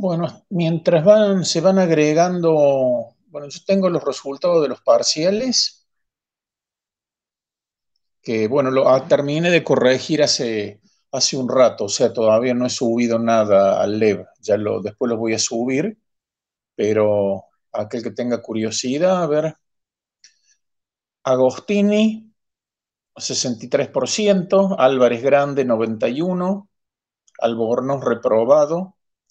Bueno, mientras van, se van agregando, bueno, yo tengo los resultados de los parciales, que bueno, lo ah, terminé de corregir hace, hace un rato, o sea, todavía no he subido nada al LEV, ya lo, después lo voy a subir, pero aquel que tenga curiosidad, a ver, Agostini, 63%, Álvarez Grande, 91%, Albornoz reprobado,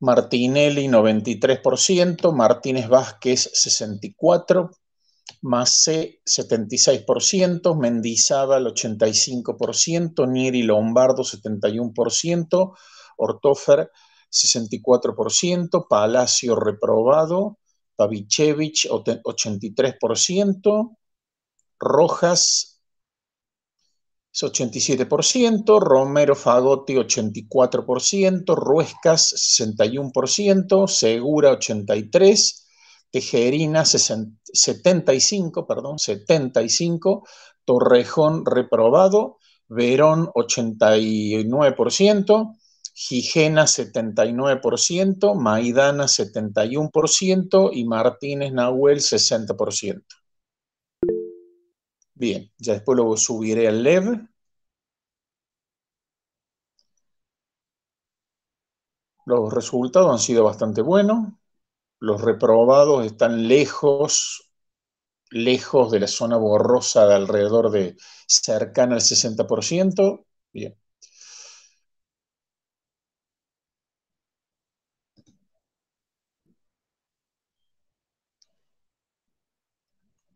Martinelli 93%, Martínez Vázquez 64%, Macé 76%, Mendizábal 85%, Nieri Lombardo 71%, Ortofer 64%, Palacio reprobado, Pavichevich 83%, Rojas 87%, Romero Fagotti 84%, Ruescas 61%, Segura 83%, Tejerina 75%, perdón, 75%, Torrejón reprobado, Verón 89%, Gigena, 79%, Maidana 71% y Martínez Nahuel 60%. Bien, ya después lo subiré al LED. Los resultados han sido bastante buenos. Los reprobados están lejos, lejos de la zona borrosa de alrededor de cercana al 60%. Bien.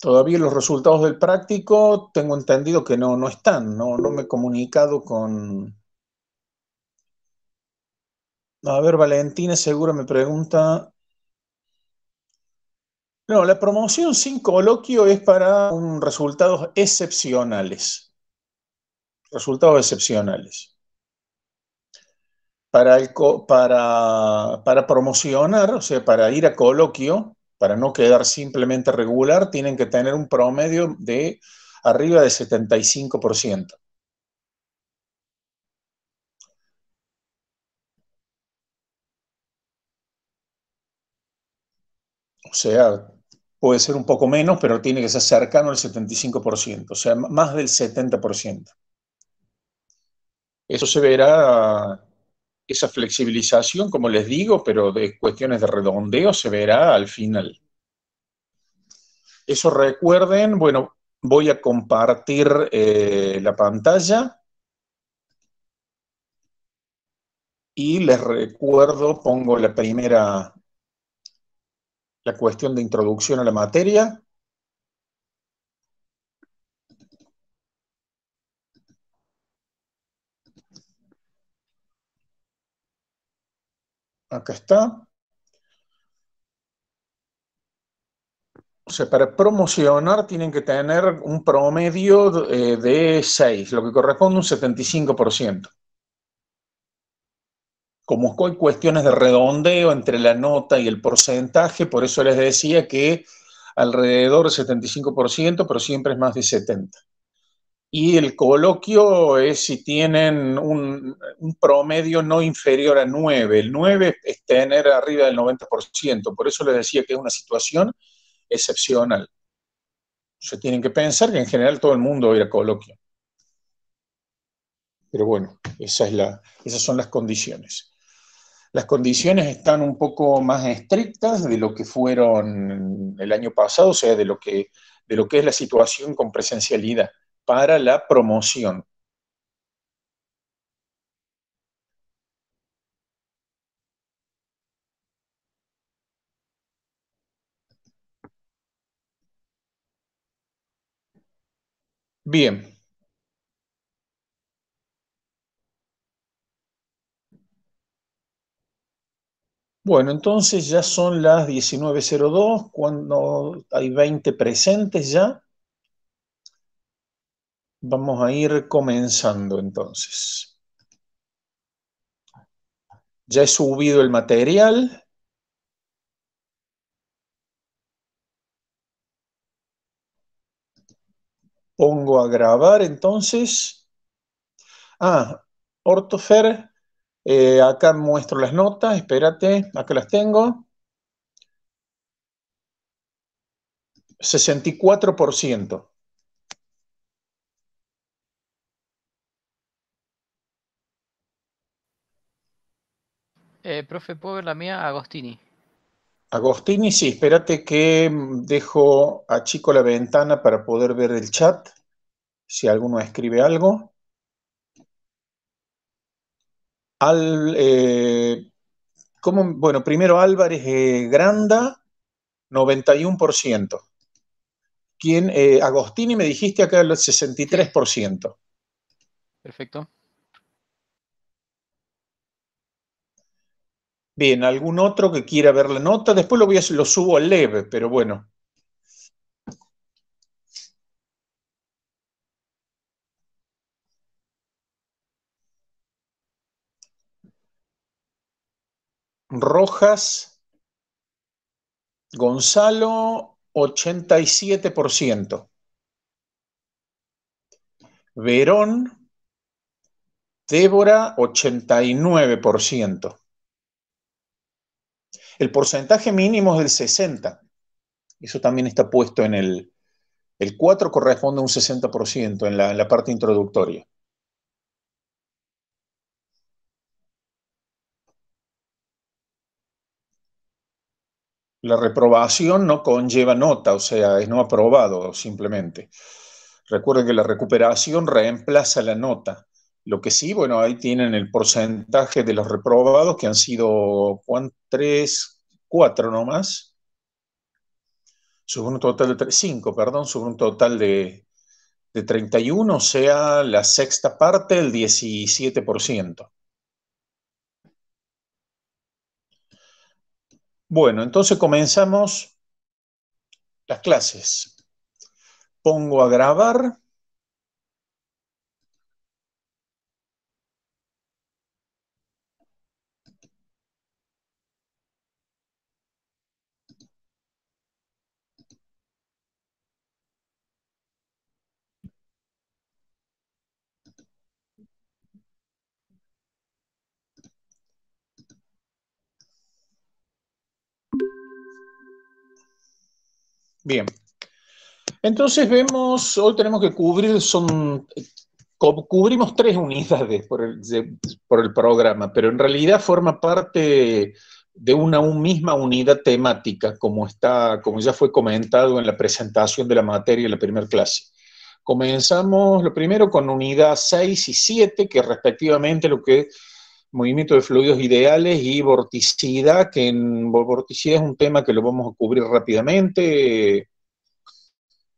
Todavía los resultados del práctico tengo entendido que no, no están, no, no me he comunicado con... A ver, Valentina seguro me pregunta... No, la promoción sin coloquio es para resultados excepcionales. Resultados excepcionales. Para, el, para promocionar, o sea, para ir a coloquio, para no quedar simplemente regular, tienen que tener un promedio de arriba de 75%. O sea, puede ser un poco menos, pero tiene que ser cercano al 75%, o sea, más del 70%. Eso se verá esa flexibilización, como les digo, pero de cuestiones de redondeo, se verá al final. Eso recuerden, bueno, voy a compartir eh, la pantalla. Y les recuerdo, pongo la primera, la cuestión de introducción a la materia. acá está. O sea, para promocionar tienen que tener un promedio eh, de 6, lo que corresponde a un 75%. Como hay cuestiones de redondeo entre la nota y el porcentaje, por eso les decía que alrededor del 75%, pero siempre es más de 70%. Y el coloquio es si tienen un, promedio no inferior a 9. El 9 es tener arriba del 90%. Por eso les decía que es una situación excepcional. Se tienen que pensar que en general todo el mundo va a ir a coloquio. Pero bueno, esas son las condiciones. Las condiciones están un poco más estrictas de lo que fueron el año pasado, o sea, de lo que, de lo que es la situación con presencialidad para la promoción. Bien. Bueno, entonces ya son las 19.02, cuando hay 20 presentes ya. Vamos a ir comenzando entonces. Ya he subido el material. Pongo a grabar entonces. Ah, Ortofer, eh, acá muestro las notas, espérate, acá las tengo. 64%. profe, ¿puedo la mía? Agostini. Agostini, sí, espérate que mm, dejo a Chico la ventana para poder ver el chat, si alguno escribe algo. Al, eh, Bueno, primero Álvarez eh, Granda, 91%. Eh, Agostini me dijiste acá el 63%. Perfecto. Bien, ¿algún otro que quiera ver la nota? Después lo, voy a, lo subo al leve, pero bueno. Rojas, Gonzalo, 87%. Verón, Débora, 89%. El porcentaje mínimo es del 60. Eso también está puesto en el... El 4 corresponde a un 60% en la, en la parte introductoria. La reprobación no conlleva nota, o sea, es no aprobado simplemente. Recuerden que la recuperación reemplaza la nota. Lo que sí, bueno, ahí tienen el porcentaje de los reprobados que han sido, 3, tres, cuatro nomás. Sobre un total de perdón, sobre un total de, de 31, o sea, la sexta parte, el 17%. Bueno, entonces comenzamos las clases. Pongo a grabar Bien. Entonces vemos, hoy tenemos que cubrir, son, cubrimos tres unidades por el, por el programa, pero en realidad forma parte de una misma unidad temática, como, está, como ya fue comentado en la presentación de la materia en la primera clase. Comenzamos lo primero con unidad 6 y 7, que respectivamente lo que movimiento de fluidos ideales y vorticidad, que en vorticidad es un tema que lo vamos a cubrir rápidamente.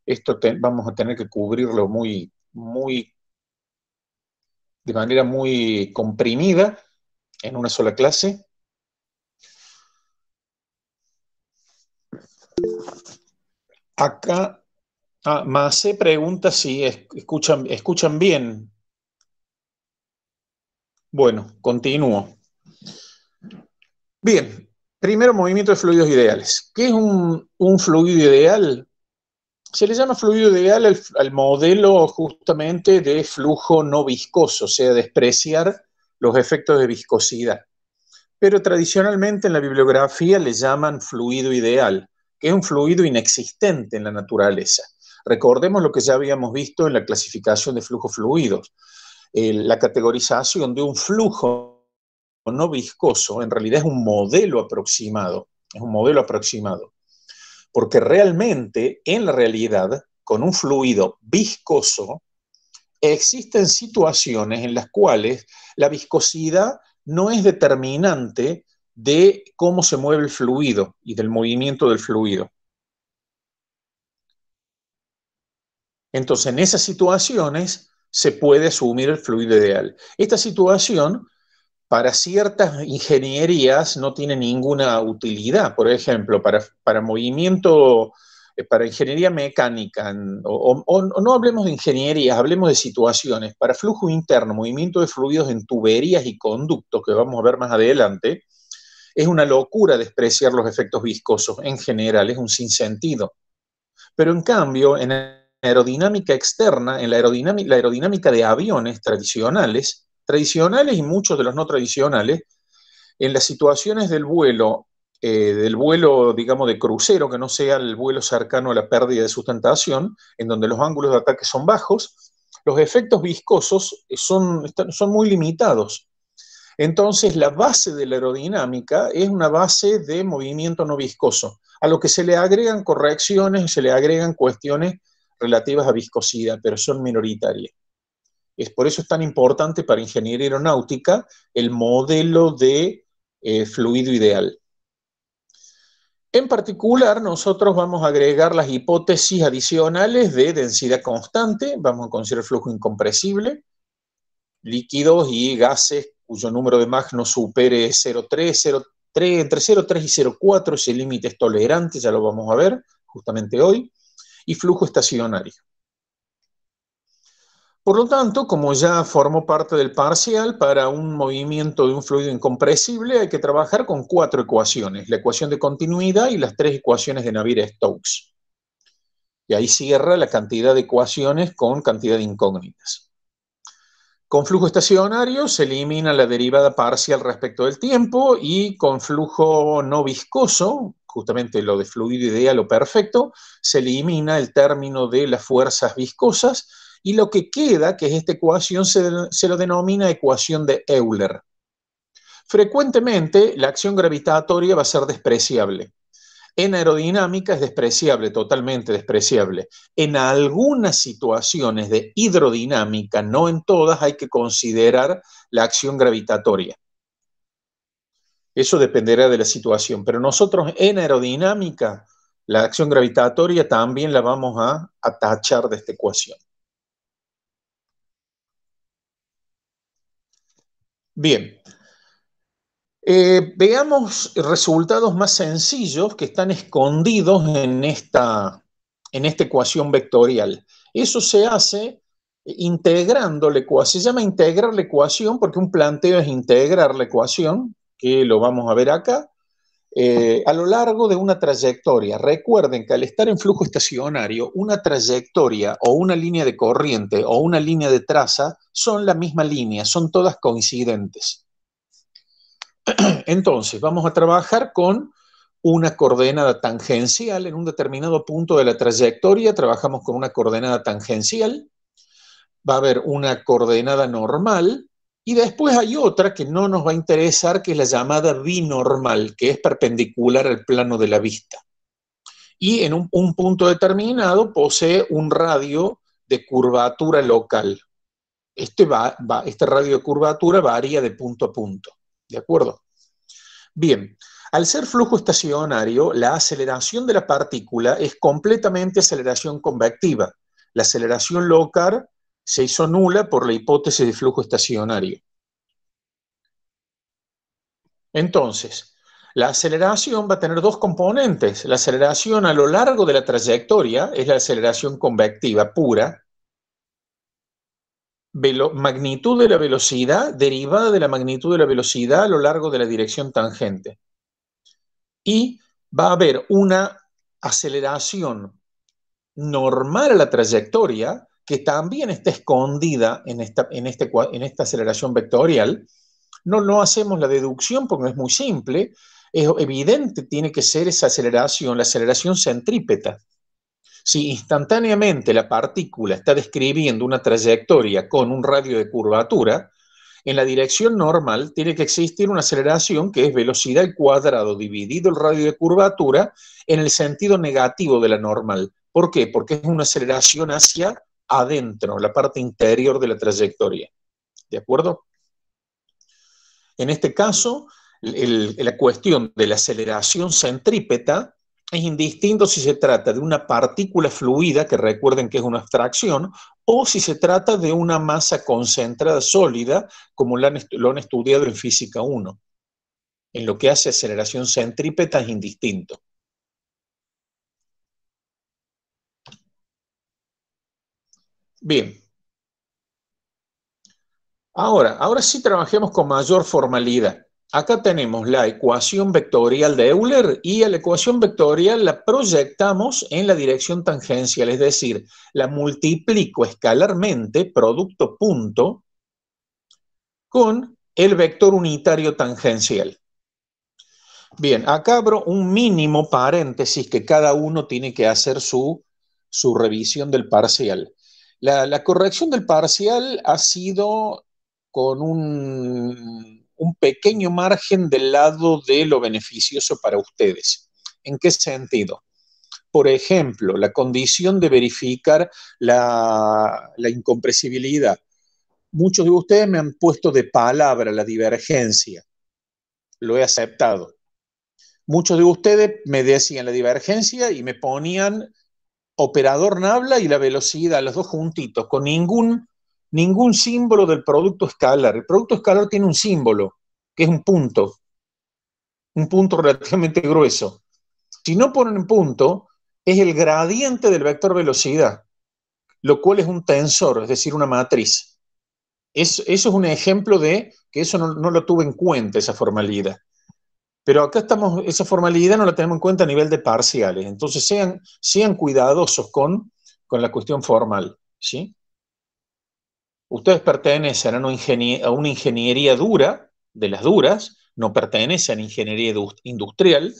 Esto vamos a tener que cubrirlo muy, muy, de manera muy comprimida en una sola clase. Acá, ah, más se pregunta si escuchan, escuchan bien. Bueno, continúo. Bien, primero movimiento de fluidos ideales. ¿Qué es un, fluido ideal? Se le llama fluido ideal al, al, modelo justamente de flujo no viscoso, o sea, despreciar los efectos de viscosidad. Pero tradicionalmente en la bibliografía le llaman fluido ideal, que es un fluido inexistente en la naturaleza. Recordemos lo que ya habíamos visto en la clasificación de flujos fluidos la categorización de un flujo no viscoso, en realidad es un modelo aproximado, es un modelo aproximado, porque realmente, en la realidad, con un fluido viscoso, existen situaciones en las cuales la viscosidad no es determinante de cómo se mueve el fluido y del movimiento del fluido. Entonces, en esas situaciones, se puede asumir el fluido ideal. Esta situación para ciertas ingenierías no tiene ninguna utilidad. Por ejemplo, para, para movimiento, eh, para ingeniería mecánica, o, no hablemos de ingenierías, hablemos de situaciones. Para flujo interno, movimiento de fluidos en tuberías y conductos, que vamos a ver más adelante, es una locura despreciar los efectos viscosos en general, es un sinsentido. Pero en cambio, en el aerodinámica externa, en la aerodinámica, de aviones tradicionales, tradicionales y muchos de los no tradicionales, en las situaciones del vuelo, eh, del vuelo, digamos, de crucero, que no sea el vuelo cercano a la pérdida de sustentación, en donde los ángulos de ataque son bajos, los efectos viscosos son, son muy limitados. Entonces, la base de la aerodinámica es una base de movimiento no viscoso, a lo que se le agregan correcciones, se le agregan cuestiones relativas a viscosidad, pero son minoritarias. Es por eso es tan importante para ingeniería aeronáutica el modelo de eh, fluido ideal. En particular, nosotros vamos a agregar las hipótesis adicionales de densidad constante, vamos a considerar flujo incompresible, líquidos y gases cuyo número de Mach no supere 0,3, 0,3, entre 0,3 y 0,4, ese límite es tolerante, ya lo vamos a ver justamente hoy y flujo estacionario. Por lo tanto, como ya formó parte del parcial, para un movimiento de un fluido incompresible hay que trabajar con cuatro ecuaciones, la ecuación de continuidad y las tres ecuaciones de Navier-Stokes. Y ahí cierra la cantidad de ecuaciones con cantidad de incógnitas. Con flujo estacionario se elimina la derivada parcial respecto del tiempo y con flujo no viscoso, justamente lo de fluido ideal o perfecto, se elimina el término de las fuerzas viscosas y lo que queda, que es esta ecuación, se, se lo denomina ecuación de Euler. Frecuentemente la acción gravitatoria va a ser despreciable. En aerodinámica es despreciable, totalmente despreciable. En algunas situaciones de hidrodinámica, no en todas, hay que considerar la acción gravitatoria. Eso dependerá de la situación, pero nosotros en aerodinámica la acción gravitatoria también la vamos a, atachar de esta ecuación. Bien, eh, veamos resultados más sencillos que están escondidos en esta, ecuación vectorial. Eso se hace integrando la ecuación, se llama integrar la ecuación porque un planteo es integrar la ecuación, que lo vamos a ver acá, eh, a lo largo de una trayectoria. Recuerden que al estar en flujo estacionario, una trayectoria o una línea de corriente o una línea de traza son la misma línea, son todas coincidentes. Entonces, vamos a trabajar con una coordenada tangencial en un determinado punto de la trayectoria, trabajamos con una coordenada tangencial, va a haber una coordenada normal y después hay otra que no nos va a interesar, que es la llamada binormal, que es perpendicular al plano de la vista. Y en un, punto determinado posee un radio de curvatura local. este, este radio de curvatura varía de punto a punto. ¿De acuerdo? Bien, al ser flujo estacionario, la aceleración de la partícula es completamente aceleración convectiva. La aceleración local se hizo nula por la hipótesis de flujo estacionario. Entonces, la aceleración va a tener dos componentes. La aceleración a lo largo de la trayectoria es la aceleración convectiva pura, magnitud de la velocidad derivada de la magnitud de la velocidad a lo largo de la dirección tangente. Y va a haber una aceleración normal a la trayectoria que también está escondida en esta, en este, en esta aceleración vectorial. No, no hacemos la deducción porque es muy simple. Es evidente, tiene que ser esa aceleración, la aceleración centrípeta. Si instantáneamente la partícula está describiendo una trayectoria con un radio de curvatura, en la dirección normal tiene que existir una aceleración que es velocidad al cuadrado dividido el radio de curvatura en el sentido negativo de la normal. ¿Por qué? Porque es una aceleración hacia adentro, la parte interior de la trayectoria. ¿De acuerdo? En este caso, la cuestión de la aceleración centrípeta es indistinto si se trata de una partícula fluida, que recuerden que es una abstracción, o si se trata de una masa concentrada sólida, como lo han, estudiado en Física 1. En lo que hace aceleración centrípeta es indistinto. Bien. Ahora, ahora sí trabajemos con mayor formalidad. Acá tenemos la ecuación vectorial de Euler y a la ecuación vectorial la proyectamos en la dirección tangencial, es decir, la multiplico escalarmente, producto punto, con el vector unitario tangencial. Bien, acá abro un mínimo paréntesis que cada uno tiene que hacer su, revisión del parcial. la corrección del parcial ha sido con un un pequeño margen del lado de lo beneficioso para ustedes. ¿En qué sentido? Por ejemplo, la condición de verificar la, incompresibilidad. Muchos de ustedes me han puesto de palabra la divergencia. Lo he aceptado. Muchos de ustedes me decían la divergencia y me ponían operador nabla y la velocidad, los dos juntitos, con ningún ningún símbolo del producto escalar. El producto escalar tiene un símbolo, que es un punto, un punto relativamente grueso. Si no ponen punto, es el gradiente del vector velocidad, lo cual es un tensor, es decir, una matriz. eso, es un ejemplo de que eso no, lo tuve en cuenta, esa formalidad. Pero acá estamos, esa formalidad no la tenemos en cuenta a nivel de parciales. Entonces sean, sean cuidadosos con, con la cuestión formal. ¿sí? Ustedes pertenecen a una, ingeniería dura, de las duras, no pertenecen a ingeniería industrial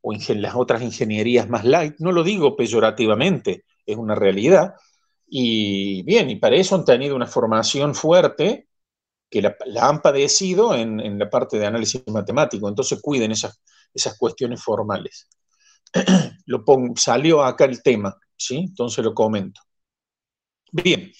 o las otras ingenierías más light, no lo digo peyorativamente, es una realidad. Y bien, y para eso han tenido una formación fuerte que la, han padecido en, la parte de análisis matemático, entonces cuiden esas, esas cuestiones formales. lo pongo, salió acá el tema, ¿sí? Entonces lo comento. Bien,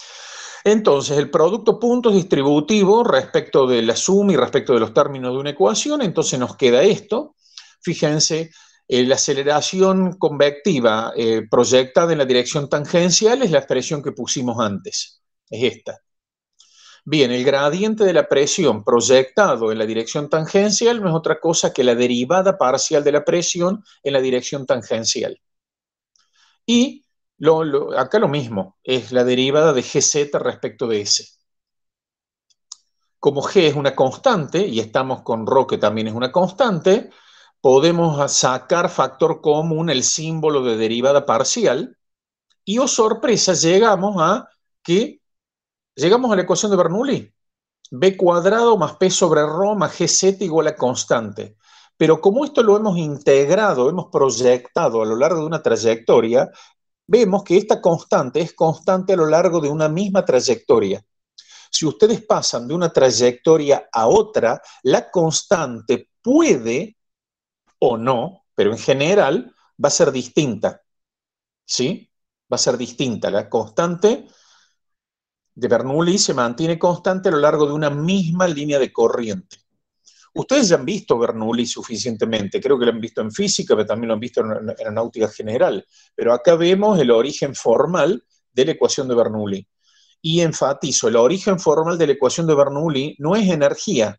entonces, el producto punto es distributivo respecto de la suma y respecto de los términos de una ecuación, entonces nos queda esto. Fíjense, eh, la aceleración convectiva eh, proyectada en la dirección tangencial es la expresión que pusimos antes, es esta. Bien, el gradiente de la presión proyectado en la dirección tangencial no es otra cosa que la derivada parcial de la presión en la dirección tangencial. Y acá lo mismo, es la derivada de GZ respecto de S. Como G es una constante, y estamos con Rho que también es una constante, podemos sacar factor común el símbolo de derivada parcial, y oh sorpresa, llegamos a que llegamos a la ecuación de Bernoulli. B cuadrado más P sobre Rho más GZ igual a constante. Pero como esto lo hemos integrado, hemos proyectado a lo largo de una trayectoria, vemos que esta constante es constante a lo largo de una misma trayectoria. Si ustedes pasan de una trayectoria a otra, la constante puede o no, pero en general va a ser distinta. ¿Sí? Va a ser distinta. La constante de Bernoulli se mantiene constante a lo largo de una misma línea de corriente. Ustedes ya han visto Bernoulli suficientemente, creo que lo han visto en física, pero también lo han visto en náutica general, pero acá vemos el origen formal de la ecuación de Bernoulli. Y enfatizo, el origen formal de la ecuación de Bernoulli no es energía,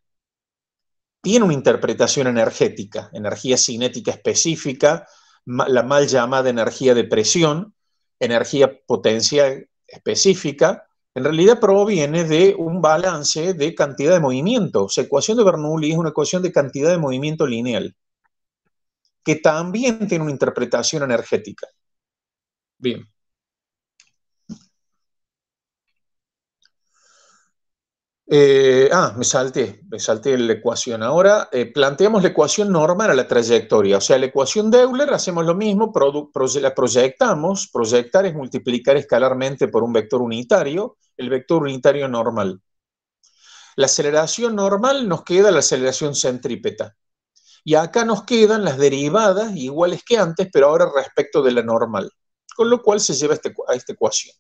tiene una interpretación energética, energía cinética específica, la mal llamada energía de presión, energía potencial específica, en realidad, proviene de un balance de cantidad de movimiento. O ecuación de Bernoulli es una ecuación de cantidad de movimiento lineal, que también tiene una interpretación energética. Bien. Eh, ah, me salté, me salté la ecuación. Ahora eh, planteamos la ecuación normal a la trayectoria, o sea, la ecuación de Euler hacemos lo mismo, la proyectamos, proyectar es multiplicar escalarmente por un vector unitario, el vector unitario normal. La aceleración normal nos queda la aceleración centrípeta. Y acá nos quedan las derivadas iguales que antes, pero ahora respecto de la normal, con lo cual se lleva este, a esta ecuación.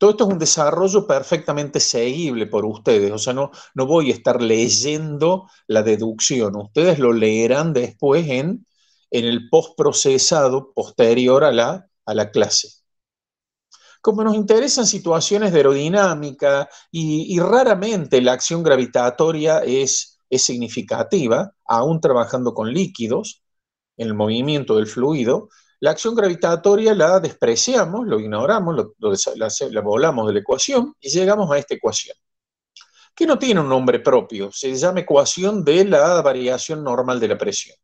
Todo esto es un desarrollo perfectamente seguible por ustedes, o sea, no, no voy a estar leyendo la deducción, ustedes lo leerán después en, el postprocesado posterior a la, clase como nos interesan situaciones de aerodinámica y, raramente la acción gravitatoria es, es, significativa, aún trabajando con líquidos, en el movimiento del fluido, la acción gravitatoria la despreciamos, lo ignoramos, la, volamos de la ecuación y llegamos a esta ecuación, que no tiene un nombre propio, se llama ecuación de la variación normal de la presión.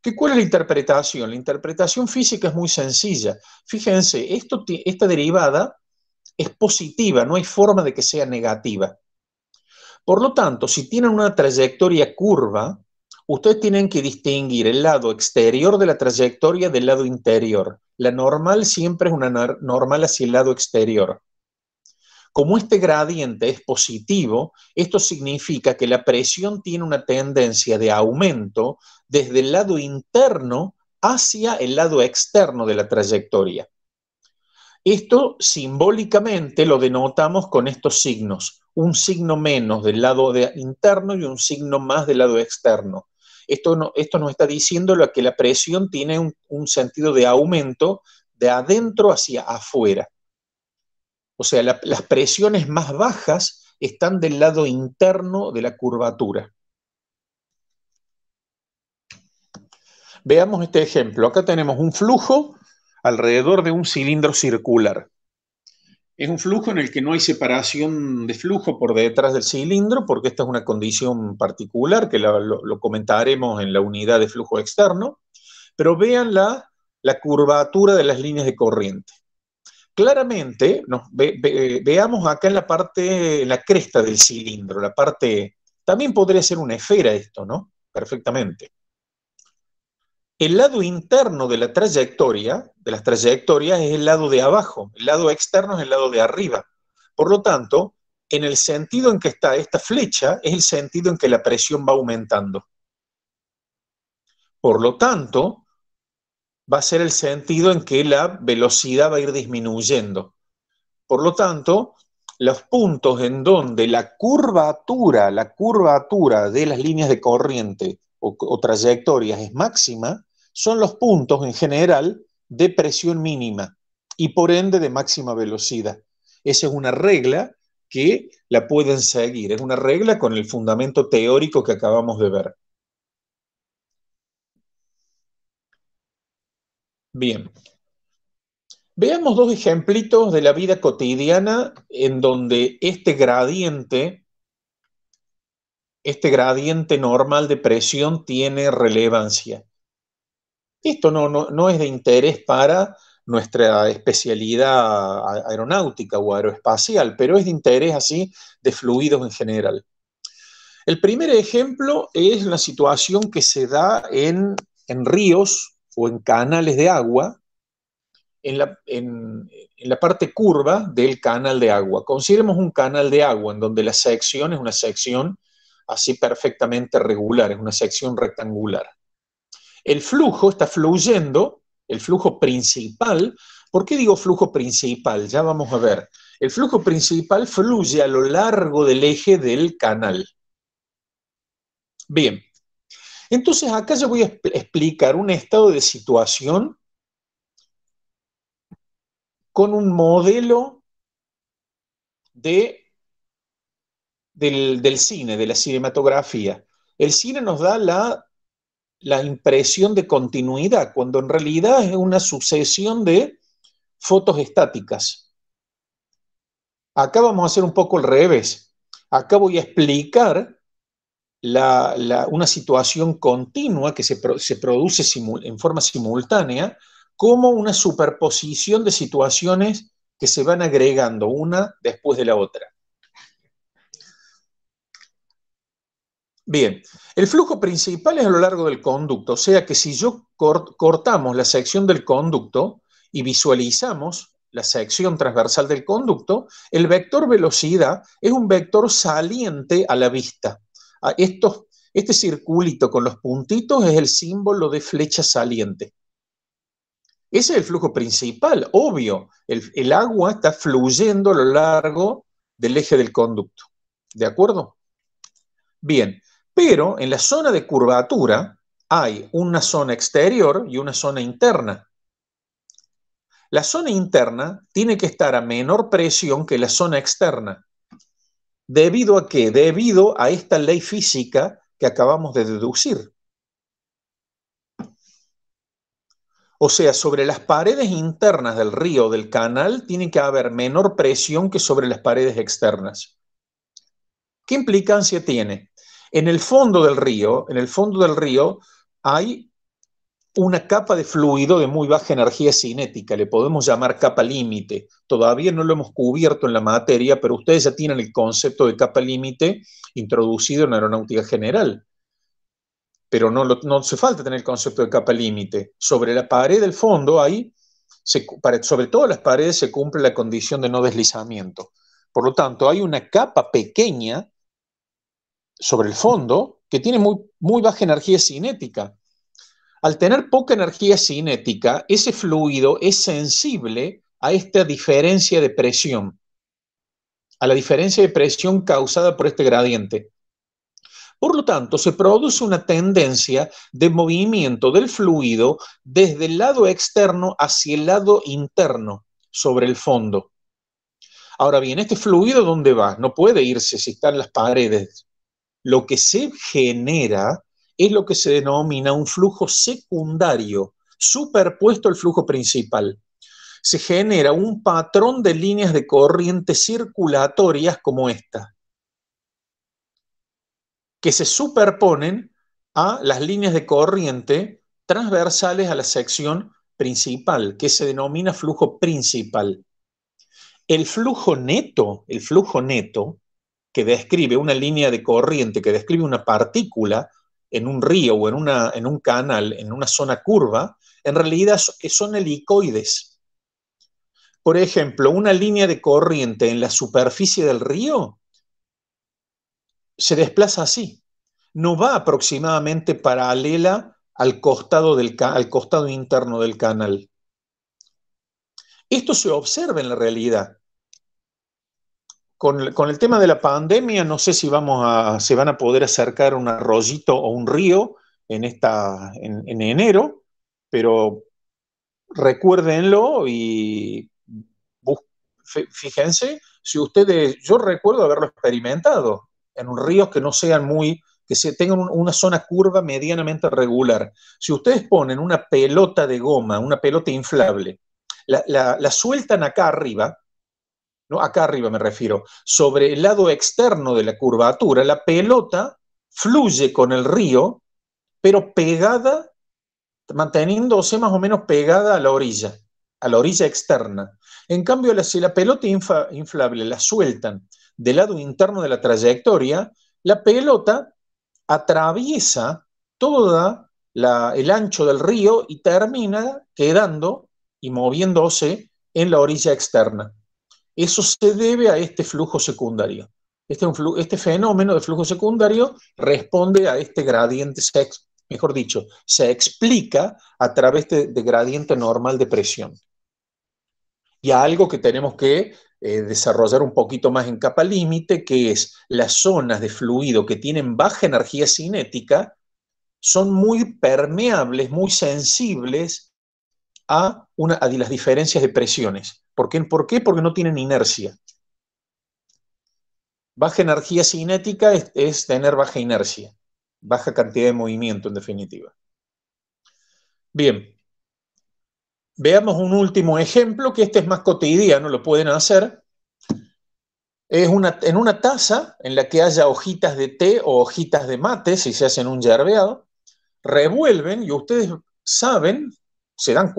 ¿Qué, ¿Cuál es la interpretación? La interpretación física es muy sencilla. Fíjense, esta derivada es positiva, no hay forma de que sea negativa. Por lo tanto, si tienen una trayectoria curva, Ustedes tienen que distinguir el lado exterior de la trayectoria del lado interior. La normal siempre es una normal hacia el lado exterior. Como este gradiente es positivo, esto significa que la presión tiene una tendencia de aumento desde el lado interno hacia el lado externo de la trayectoria. Esto simbólicamente lo denotamos con estos signos, un signo menos del lado interno y un signo más del lado externo. Esto, no, nos está diciendo lo que la presión tiene un, sentido de aumento de adentro hacia afuera. O sea, las presiones más bajas están del lado interno de la curvatura. Veamos este ejemplo. Acá tenemos un flujo alrededor de un cilindro circular. Es un flujo en el que no hay separación de flujo por detrás del cilindro, porque esta es una condición particular que lo, comentaremos en la unidad de flujo externo, pero vean la, curvatura de las líneas de corriente. Claramente, veamos acá en la parte, en la cresta del cilindro, la parte, también podría ser una esfera esto, ¿no? Perfectamente. El lado interno de la trayectoria, de las trayectorias, es el lado de abajo, el lado externo es el lado de arriba. Por lo tanto, en el sentido en que está esta flecha, es el sentido en que la presión va aumentando. Por lo tanto, va a ser el sentido en que la velocidad va a ir disminuyendo. Por lo tanto, los puntos en donde la curvatura, la curvatura de las líneas de corriente o, trayectorias es máxima, son los puntos en general de presión mínima y por ende de máxima velocidad. Esa es una regla que la pueden seguir, es una regla con el fundamento teórico que acabamos de ver. Bien. Veamos dos ejemplitos de la vida cotidiana en donde este gradiente este gradiente normal de presión tiene relevancia. Esto no, no, es de interés para nuestra especialidad aeronáutica o aeroespacial, pero es de interés así de fluidos en general. El primer ejemplo es la situación que se da en, en ríos o en canales de agua, en la, en la, parte curva del canal de agua. Consideremos un canal de agua en donde la sección es una sección así perfectamente regular, es una sección rectangular. El flujo está fluyendo, el flujo principal, ¿por qué digo flujo principal? Ya vamos a ver. El flujo principal fluye a lo largo del eje del canal. Bien, entonces acá yo voy a explicar un estado de situación con un modelo de del, cine, de la cinematografía. El cine nos da la, impresión de continuidad, cuando en realidad es una sucesión de fotos estáticas. Acá vamos a hacer un poco al revés. Acá voy a explicar una situación continua que se, produce en forma simultánea como una superposición de situaciones que se van agregando una después de la otra. Bien, el flujo principal es a lo largo del conducto, o sea que si yo cortamos la sección del conducto y visualizamos la sección transversal del conducto, el vector velocidad es un vector saliente a la vista. Ah, este circulito con los puntitos es el símbolo de flecha saliente. Ese es el flujo principal, obvio. el agua está fluyendo a lo largo del eje del conducto. ¿De acuerdo? Bien, pero en la zona de curvatura hay una zona exterior y una zona interna. La zona interna tiene que estar a menor presión que la zona externa. ¿Debido a qué? Debido a esta ley física que acabamos de deducir. O sea, sobre las paredes internas del río, del canal, tiene que haber menor presión que sobre las paredes externas. ¿Qué implicancia tiene? En el fondo del río, en el fondo del río hay una capa de fluido de muy baja energía cinética, le podemos llamar capa límite. Todavía no lo hemos cubierto en la materia, pero ustedes ya tienen el concepto de capa límite introducido en aeronáutica general. Pero no, no hace falta tener el concepto de capa límite. Sobre la pared del fondo hay, sobre todas las paredes se cumple la condición de no deslizamiento. Por lo tanto, hay una capa pequeña sobre el fondo que tiene muy, muy baja energía cinética. Al tener poca energía cinética, ese fluido es sensible a esta diferencia de presión, a la diferencia de presión causada por este gradiente. Por lo tanto, se produce una tendencia de movimiento del fluido desde el lado externo hacia el lado interno, sobre el fondo. Ahora bien, este fluido, ¿dónde va? No puede irse si están las paredes lo que se genera es lo que se denomina un flujo secundario, superpuesto al flujo principal. Se genera un patrón de líneas de corriente circulatorias como esta, que se superponen a las líneas de corriente transversales a la sección principal, que se denomina flujo principal. El flujo neto, el flujo neto, que describe una línea de corriente, que describe una partícula en un río o en, en un canal, en una zona curva, en realidad son helicoides. Por ejemplo, una línea de corriente en la superficie del río se desplaza así, no va aproximadamente paralela al costado, del, al costado interno del canal. Esto se observa en la realidad con, el tema de la pandemia, no sé si vamos a, se van a poder acercar un arroyito o un río en, esta, en, enero, pero recuérdenlo y fíjense, si ustedes, yo recuerdo haberlo experimentado en un río que no sean muy, que se tengan una zona curva medianamente regular. Si ustedes ponen una pelota de goma, una pelota inflable, la, la sueltan acá arriba, acá arriba me refiero, sobre el lado externo de la curvatura, la pelota fluye con el río, pero pegada, manteniéndose más o menos pegada a la orilla, a la orilla externa. En cambio, si la pelota inflable la sueltan del lado interno de la trayectoria, la pelota atraviesa todo el ancho del río y termina quedando y moviéndose en la orilla externa. Eso se debe a este flujo secundario. Este, este, fenómeno de flujo secundario responde a este gradiente, mejor dicho, se explica a través de, gradiente normal de presión. Y algo que tenemos que eh, desarrollar un poquito más en capa límite, que es las zonas de fluido que tienen baja energía cinética, son muy permeables, muy sensibles a, una, las diferencias de presiones. ¿Por qué? ¿Por qué? Porque no tienen inercia. Baja energía cinética es, tener baja inercia, baja cantidad de movimiento en definitiva. Bien, veamos un último ejemplo, que este es más cotidiano, lo pueden hacer. Es una, en una taza en la que haya hojitas de té o hojitas de mate, si se hacen un yerbeado, revuelven y ustedes saben se dan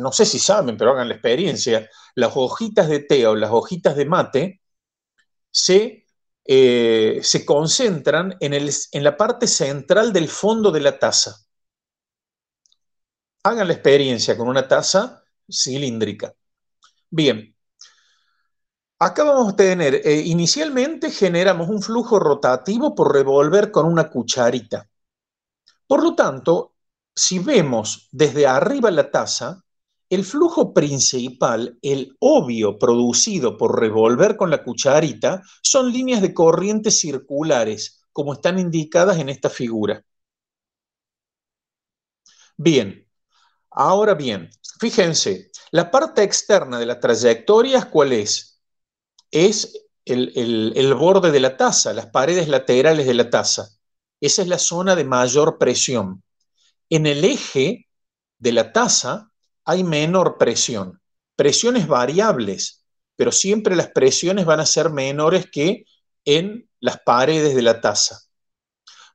no sé si saben, pero hagan la experiencia, las hojitas de té o las hojitas de mate se, eh, concentran en, el, en la parte central del fondo de la taza. Hagan la experiencia con una taza cilíndrica. Bien, Acá vamos a tener, eh, inicialmente generamos un flujo rotativo por revolver con una cucharita. Por lo tanto, si vemos desde arriba la taza, el flujo principal, el obvio producido por revolver con la cucharita, son líneas de corrientes circulares, como están indicadas en esta figura. Bien, ahora bien, fíjense, la parte externa de la trayectoria, ¿cuál es? Es el borde de la taza, las paredes laterales de la taza. Esa es la zona de mayor presión. En el eje de la taza hay menor presión, presiones variables, pero siempre las presiones van a ser menores que en las paredes de la taza.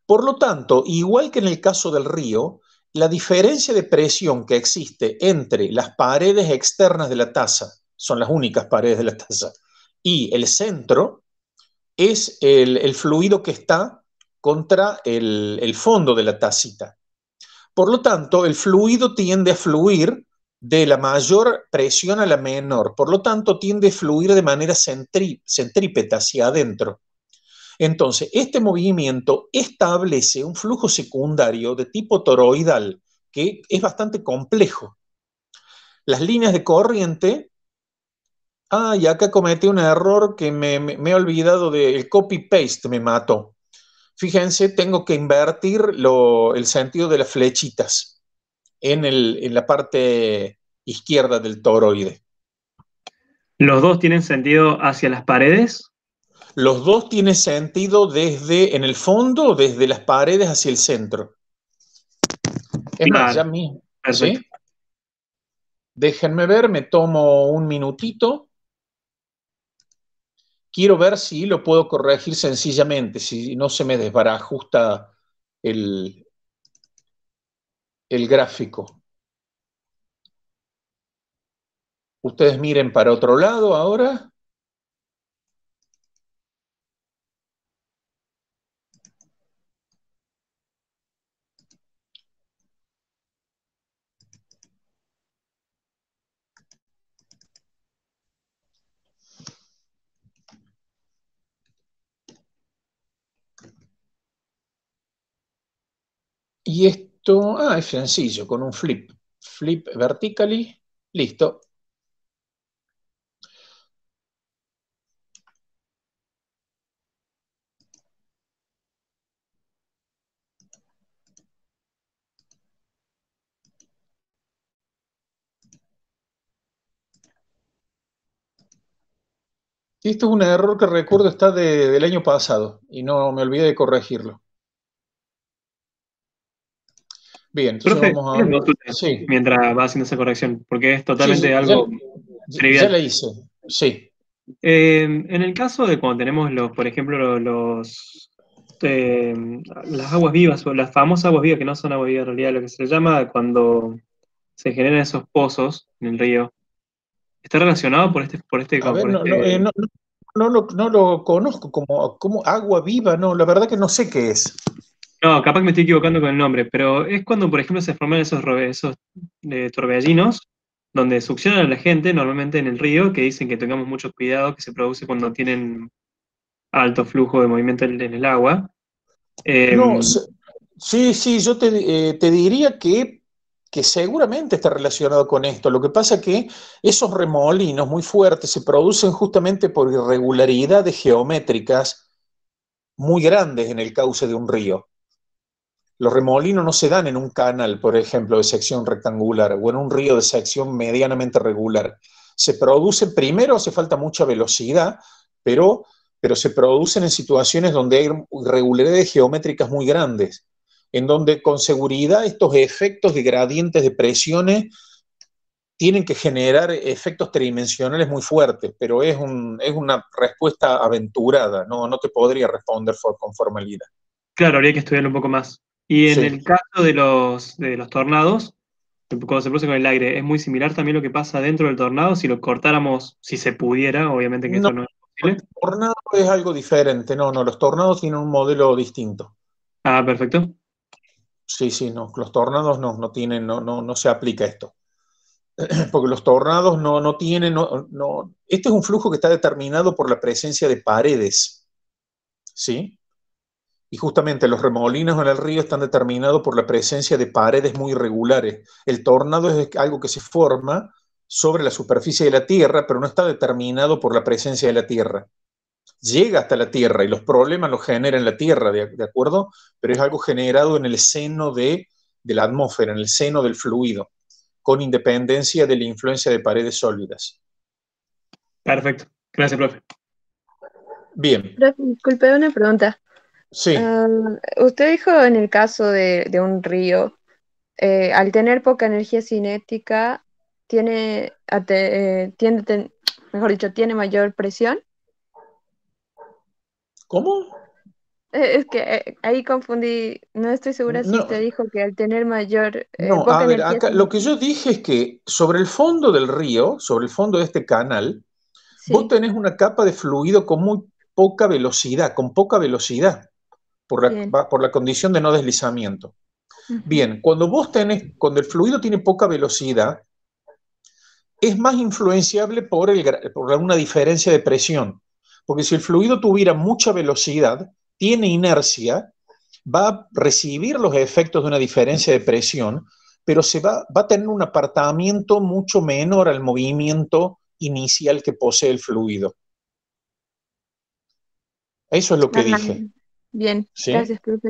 Por lo tanto, igual que en el caso del río, la diferencia de presión que existe entre las paredes externas de la taza, son las únicas paredes de la taza, y el centro es el, fluido que está contra el, el fondo de la tacita. Por lo tanto, el fluido tiende a fluir de la mayor presión a la menor, por lo tanto tiende a fluir de manera centrípeta hacia adentro. Entonces, este movimiento establece un flujo secundario de tipo toroidal que es bastante complejo. Las líneas de corriente... Ah, y acá cometí un error que me, he olvidado del copy-paste, me mató fíjense, tengo que invertir el sentido de las flechitas en, la parte izquierda del toroide. ¿Los dos tienen sentido hacia las paredes? Los dos tienen sentido desde, en el fondo, desde las paredes hacia el centro. Déjenme ver, me tomo un minutito quiero ver si lo puedo corregir sencillamente, si no se me desbarajusta el, el gráfico. Ustedes miren para otro lado ahora. Y esto, ah, es sencillo, con un flip. Flip vertically, listo. esto es un error que recuerdo está del año pasado y no me olvidé de corregirlo. Bien, vamos a. Mientras va haciendo esa corrección, porque es totalmente algo ya, trivial. la hice, sí. Eh, en el caso de cuando tenemos, los, por ejemplo, los, eh, las aguas vivas, o las famosas aguas vivas, que no son aguas vivas en realidad, lo que se llama cuando se generan esos pozos en el río, ¿está relacionado por este... Por este, eh, No, lo conozco como, como agua viva, no, la verdad que no sé qué es. No, capaz que me estoy equivocando con el nombre, pero es cuando, por ejemplo, se forman esos, eh, torbellinos donde succionan a la gente, normalmente en el río, que dicen que tengamos mucho cuidado, que se produce cuando tienen alto flujo de movimiento en, el agua. Em, no, sí, sí, yo eh, te, diría que que seguramente está relacionado con esto. Lo que pasa es que esos remolinos muy fuertes se producen justamente por irregularidades geométricas muy grandes en el cauce de un río. Los remolinos no se dan en un canal, por ejemplo, de sección rectangular o en un río de sección medianamente regular. Se producen, primero hace falta mucha velocidad, pero, pero se producen en situaciones donde hay irregularidades geométricas muy grandes, en donde con seguridad estos efectos de gradientes de presiones tienen que generar efectos tridimensionales muy fuertes, pero es, es una respuesta aventurada, no, no te podría responder con formalidad. Claro, habría que estudiar un poco más. Y en el caso de los, de los tornados, cuando se produce con el aire, es muy similar también lo que pasa dentro del tornado si lo cortáramos, si se pudiera, obviamente que esto no es posible. El tornado es algo diferente, no, no, los tornados tienen un modelo distinto. Ah, perfecto. Sí, sí, no, los tornados no, no tienen, no, no, no se aplica esto. Porque los tornados no, no tienen, no, no, este es un flujo que está determinado por la presencia de paredes, ¿sí? Y justamente los remolinos en el río están determinados por la presencia de paredes muy irregulares. El tornado es algo que se forma sobre la superficie de la Tierra, pero no está determinado por la presencia de la Tierra. Llega hasta la Tierra y los problemas los genera en la Tierra, ¿de, acuerdo? Pero es algo generado en el seno de, de la atmósfera, en el seno del fluido, con independencia de la influencia de paredes sólidas. Perfecto. Gracias, profe. Bien. disculpe una pregunta. Sí. Ah, usted dijo en el caso de, un río, eh, al tener poca energía cinética, tiene, eh, mejor dicho, tiene mayor presión. ¿Cómo? Eh, es que ahí confundí, no estoy segura si usted dijo que al tener mayor... no, a ver, lo que yo dije es que sobre el fondo del río, sobre el fondo de este canal, vos tenés una capa de fluido con muy poca velocidad, con poca velocidad por la, condición de no deslizamiento. Bien, cuando vos cuando el fluido tiene poca velocidad, es más influenciable por, una diferencia de presión. Porque si el fluido tuviera mucha velocidad, tiene inercia, va a recibir los efectos de una diferencia de presión, pero se va, a tener un apartamiento mucho menor al movimiento inicial que posee el fluido. Eso es lo que dije. Bien, gracias, profe.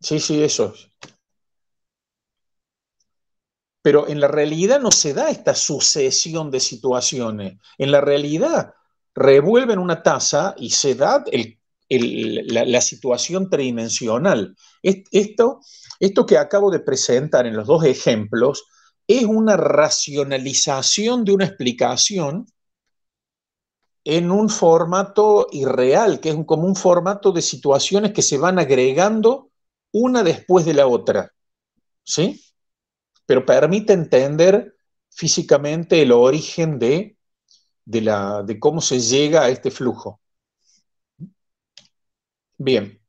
Sí, sí, eso. Pero en la realidad no se da esta sucesión de situaciones. En la realidad revuelven una taza y se da la, la, situación tridimensional. Esto, esto que acabo de presentar en los dos ejemplos es una racionalización de una explicación en un formato irreal, que es como un formato de situaciones que se van agregando una después de la otra, ¿sí? Pero permite entender físicamente el origen de, de, cómo se llega a este flujo. Bien.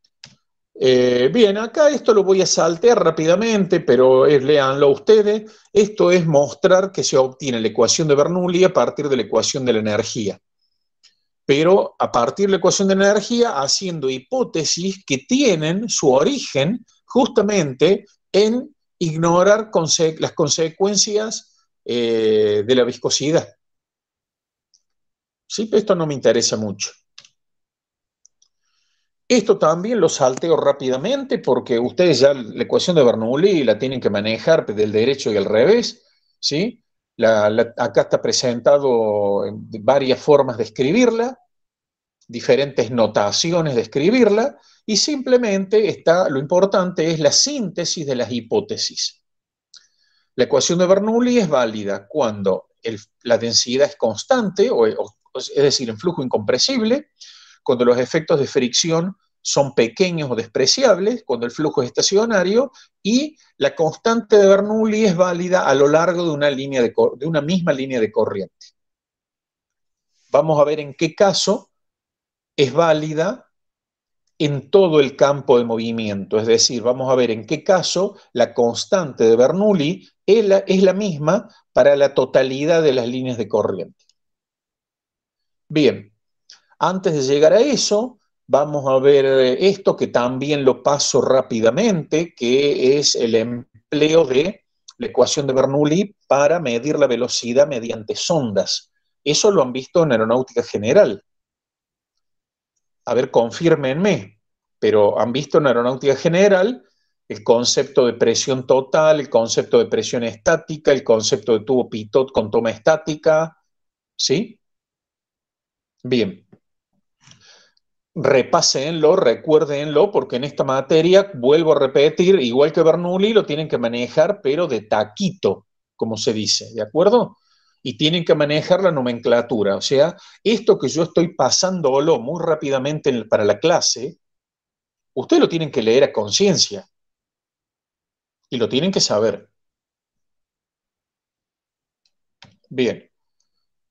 Eh, bien, acá esto lo voy a saltear rápidamente, pero es, leanlo ustedes. Esto es mostrar que se obtiene la ecuación de Bernoulli a partir de la ecuación de la energía pero a partir de la ecuación de energía haciendo hipótesis que tienen su origen justamente en ignorar las consecuencias eh, de la viscosidad. Sí, esto no me interesa mucho. Esto también lo salteo rápidamente porque ustedes ya la ecuación de Bernoulli la tienen que manejar del derecho y al revés, ¿sí? acá está presentado en varias formas de escribirla, diferentes notaciones de escribirla, y simplemente está, lo importante es la síntesis de las hipótesis. La ecuación de Bernoulli es válida cuando la densidad es constante, es decir, en flujo incompresible, cuando los efectos de fricción son pequeños o despreciables cuando el flujo es estacionario y la constante de Bernoulli es válida a lo largo de una, línea de, una misma línea de corriente. Vamos a ver en qué caso es válida en todo el campo de movimiento, es decir, vamos a ver en qué caso la constante de Bernoulli es la misma para la totalidad de las líneas de corriente. Bien, antes de llegar a eso, Vamos a ver eh, esto que también lo paso rápidamente, que es el empleo de la ecuación de Bernoulli para medir la velocidad mediante sondas. Eso lo han visto en aeronáutica general. A ver, confírmenme, pero han visto en aeronáutica general el concepto de presión total, el concepto de presión estática, el concepto de tubo pitot con toma estática, ¿sí? Bien repásenlo, recuérdenlo, porque en esta materia, vuelvo a repetir, igual que Bernoulli, lo tienen que manejar, pero de taquito, como se dice, ¿de acuerdo? Y tienen que manejar la nomenclatura, o sea, esto que yo estoy pasándolo muy rápidamente para la clase, ustedes lo tienen que leer a conciencia y lo tienen que saber. Bien.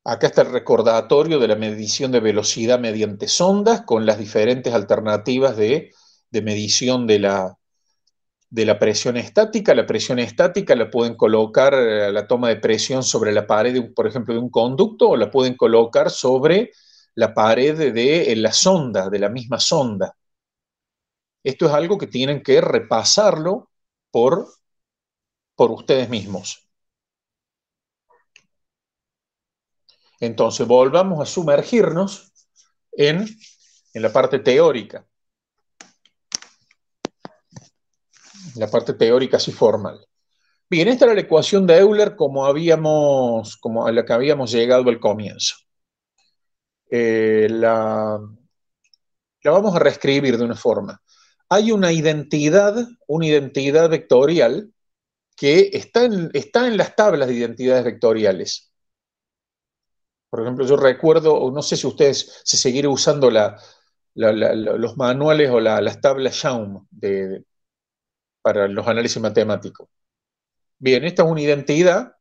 Acá está el recordatorio de la medición de velocidad mediante sondas con las diferentes alternativas de, medición de la, de la presión estática. La presión estática la pueden colocar a eh, la toma de presión sobre la pared, por ejemplo, de un conducto o la pueden colocar sobre la pared de, la sonda, de la misma sonda. Esto es algo que tienen que repasarlo por, por ustedes mismos. Entonces volvamos a sumergirnos en, la parte teórica, la parte teórica así formal. Bien, esta era la ecuación de Euler como, habíamos, a la que habíamos llegado al comienzo. Eh, la, vamos a reescribir de una forma. Hay una identidad, una identidad vectorial que está en las tablas de identidades vectoriales. Por ejemplo, yo recuerdo, o no sé si ustedes se seguirán usando los manuales o las tablas Schaum de, para los análisis matemáticos. Bien, esta es una identidad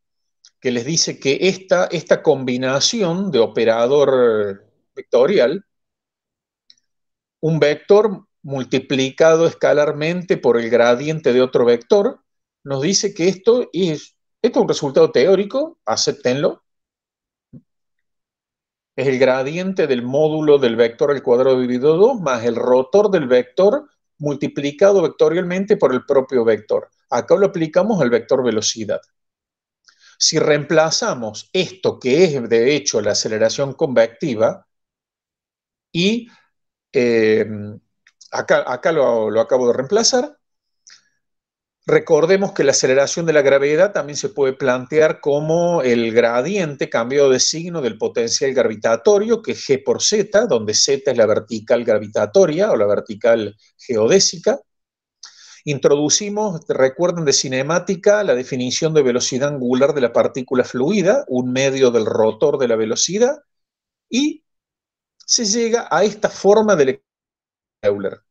que les dice que esta, esta combinación de operador vectorial, un vector multiplicado escalarmente por el gradiente de otro vector, nos dice que esto es, esto es un resultado teórico, acéptenlo, es el gradiente del módulo del vector al cuadrado dividido 2 más el rotor del vector multiplicado vectorialmente por el propio vector. Acá lo aplicamos al vector velocidad. Si reemplazamos esto que es de hecho la aceleración convectiva y eh, acá, lo, lo acabo de reemplazar, Recordemos que la aceleración de la gravedad también se puede plantear como el gradiente cambio de signo del potencial gravitatorio, que es g por z, donde z es la vertical gravitatoria o la vertical geodésica. Introducimos, recuerden de cinemática, la definición de velocidad angular de la partícula fluida, un medio del rotor de la velocidad, y se llega a esta forma del Euler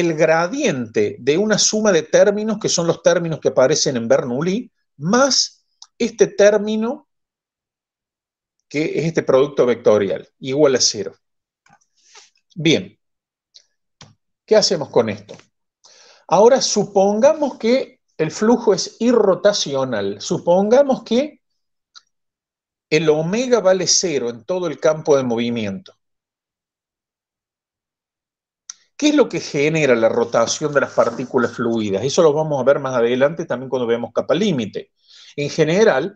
el gradiente de una suma de términos, que son los términos que aparecen en Bernoulli, más este término, que es este producto vectorial, igual a cero. Bien, ¿qué hacemos con esto? Ahora supongamos que el flujo es irrotacional, supongamos que el omega vale cero en todo el campo de movimiento. ¿Qué es lo que genera la rotación de las partículas fluidas? Eso lo vamos a ver más adelante también cuando veamos capa límite. En general,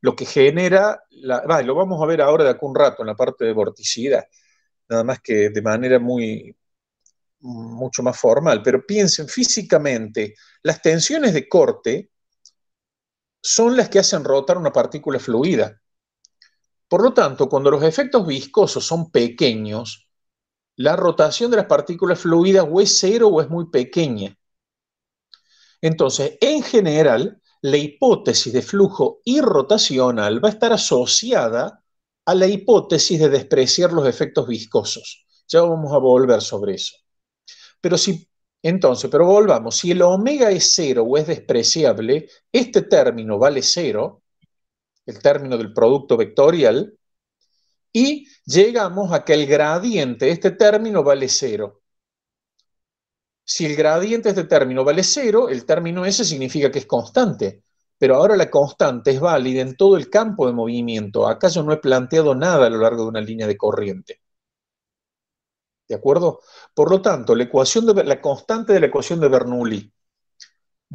lo que genera, lo vamos a ver ahora de acá un rato en la parte de vorticidad, nada más que de manera muy mucho más formal, pero piensen físicamente, las tensiones de corte son las que hacen rotar una partícula fluida. Por lo tanto, cuando los efectos viscosos son pequeños, la rotación de las partículas fluidas o es cero o es muy pequeña. Entonces, en general, la hipótesis de flujo irrotacional va a estar asociada a la hipótesis de despreciar los efectos viscosos. Ya vamos a volver sobre eso. Pero si, entonces, pero volvamos, si el omega es cero o es despreciable, este término vale cero, el término del producto vectorial, y llegamos a que el gradiente, este término vale cero. Si el gradiente de este término vale cero, el término S significa que es constante, pero ahora la constante es válida en todo el campo de movimiento. Acá yo no he planteado nada a lo largo de una línea de corriente. ¿De acuerdo? Por lo tanto, la, la constante de la ecuación de Bernoulli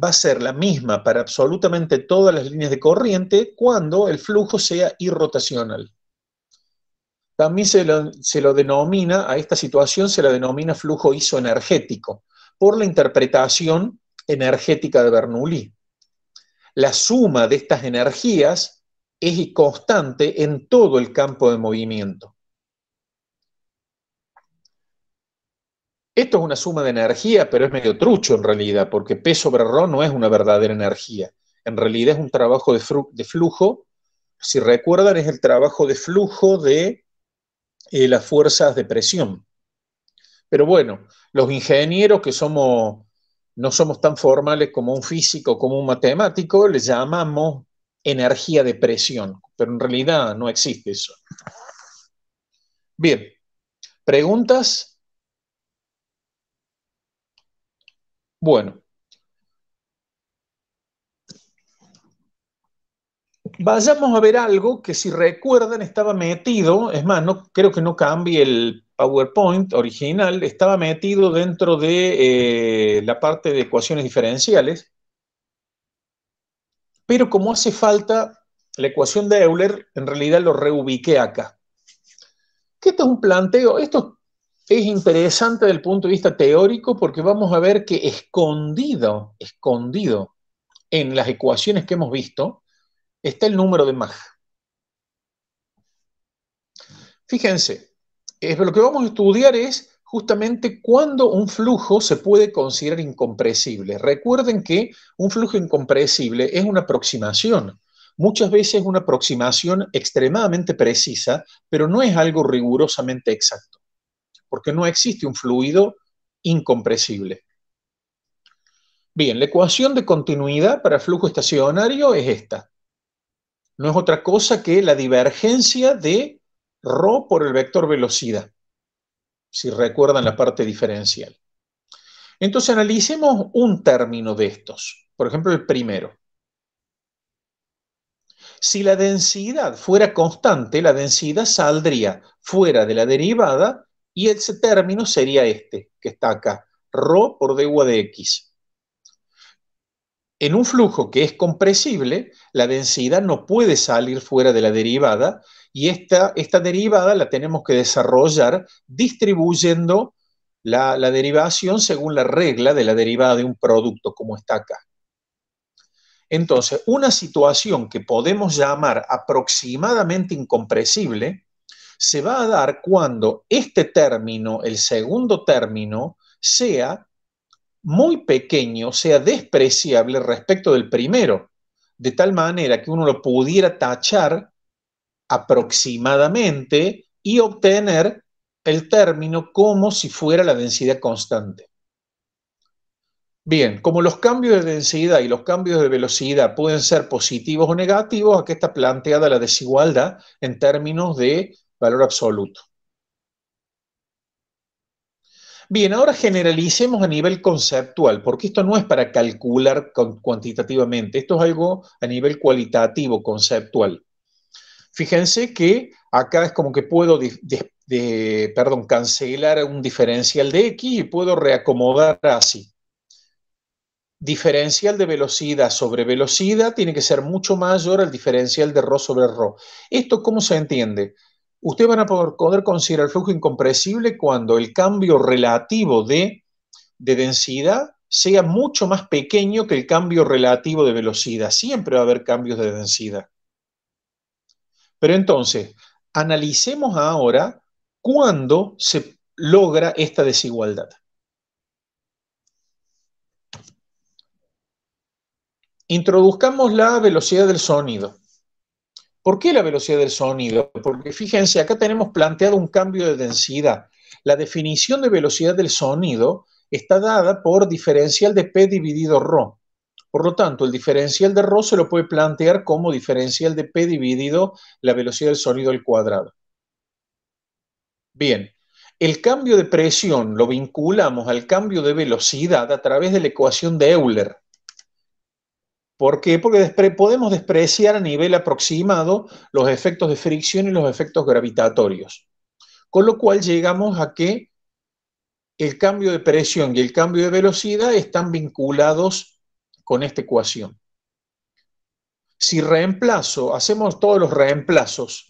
va a ser la misma para absolutamente todas las líneas de corriente cuando el flujo sea irrotacional. También se lo, se lo denomina, a esta situación se la denomina flujo isoenergético, por la interpretación energética de Bernoulli. La suma de estas energías es constante en todo el campo de movimiento. Esto es una suma de energía, pero es medio trucho en realidad, porque P sobre Rho no es una verdadera energía. En realidad es un trabajo de, de flujo. Si recuerdan, es el trabajo de flujo de las fuerzas de presión. Pero bueno, los ingenieros que somos, no somos tan formales como un físico, como un matemático, le llamamos energía de presión, pero en realidad no existe eso. Bien, ¿preguntas? Bueno, vayamos a ver algo que si recuerdan estaba metido, es más, creo que no cambie el PowerPoint original, estaba metido dentro de eh, la parte de ecuaciones diferenciales, pero como hace falta la ecuación de Euler, en realidad lo reubiqué acá. ¿Qué esto es un planteo, esto es interesante desde el punto de vista teórico porque vamos a ver que escondido, escondido en las ecuaciones que hemos visto, está el número de Mach. Fíjense, es, lo que vamos a estudiar es justamente cuándo un flujo se puede considerar incompresible. Recuerden que un flujo incompresible es una aproximación, muchas veces una aproximación extremadamente precisa, pero no es algo rigurosamente exacto, porque no existe un fluido incompresible. Bien, la ecuación de continuidad para flujo estacionario es esta no es otra cosa que la divergencia de ρ por el vector velocidad, si recuerdan la parte diferencial. Entonces analicemos un término de estos, por ejemplo el primero. Si la densidad fuera constante, la densidad saldría fuera de la derivada y ese término sería este, que está acá, ρ por d de x. En un flujo que es compresible, la densidad no puede salir fuera de la derivada y esta, esta derivada la tenemos que desarrollar distribuyendo la, la, derivación según la regla de la derivada de un producto, como está acá. Entonces, una situación que podemos llamar aproximadamente incompresible se va a dar cuando este término, el segundo término, sea muy pequeño sea despreciable respecto del primero, de tal manera que uno lo pudiera tachar aproximadamente y obtener el término como si fuera la densidad constante. Bien, como los cambios de densidad y los cambios de velocidad pueden ser positivos o negativos, aquí está planteada la desigualdad en términos de valor absoluto. Bien, ahora generalicemos a nivel conceptual, porque esto no es para calcular cuantitativamente, esto es algo a nivel cualitativo, conceptual. Fíjense que acá es como que puedo perdón, cancelar un diferencial de X y puedo reacomodar así. Diferencial de velocidad sobre velocidad tiene que ser mucho mayor al diferencial de ρ sobre ρ. ¿Esto cómo se entiende? Ustedes van a poder considerar el flujo incompresible cuando el cambio relativo de, de densidad sea mucho más pequeño que el cambio relativo de velocidad. Siempre va a haber cambios de densidad. Pero entonces, analicemos ahora cuándo se logra esta desigualdad. Introduzcamos la velocidad del sonido. ¿Por qué la velocidad del sonido? Porque fíjense, acá tenemos planteado un cambio de densidad. La definición de velocidad del sonido está dada por diferencial de P dividido Rho. Por lo tanto, el diferencial de Rho se lo puede plantear como diferencial de P dividido la velocidad del sonido al cuadrado. Bien, el cambio de presión lo vinculamos al cambio de velocidad a través de la ecuación de Euler. ¿Por qué? Porque podemos despreciar a nivel aproximado los efectos de fricción y los efectos gravitatorios. Con lo cual llegamos a que el cambio de presión y el cambio de velocidad están vinculados con esta ecuación. Si reemplazo, hacemos todos los reemplazos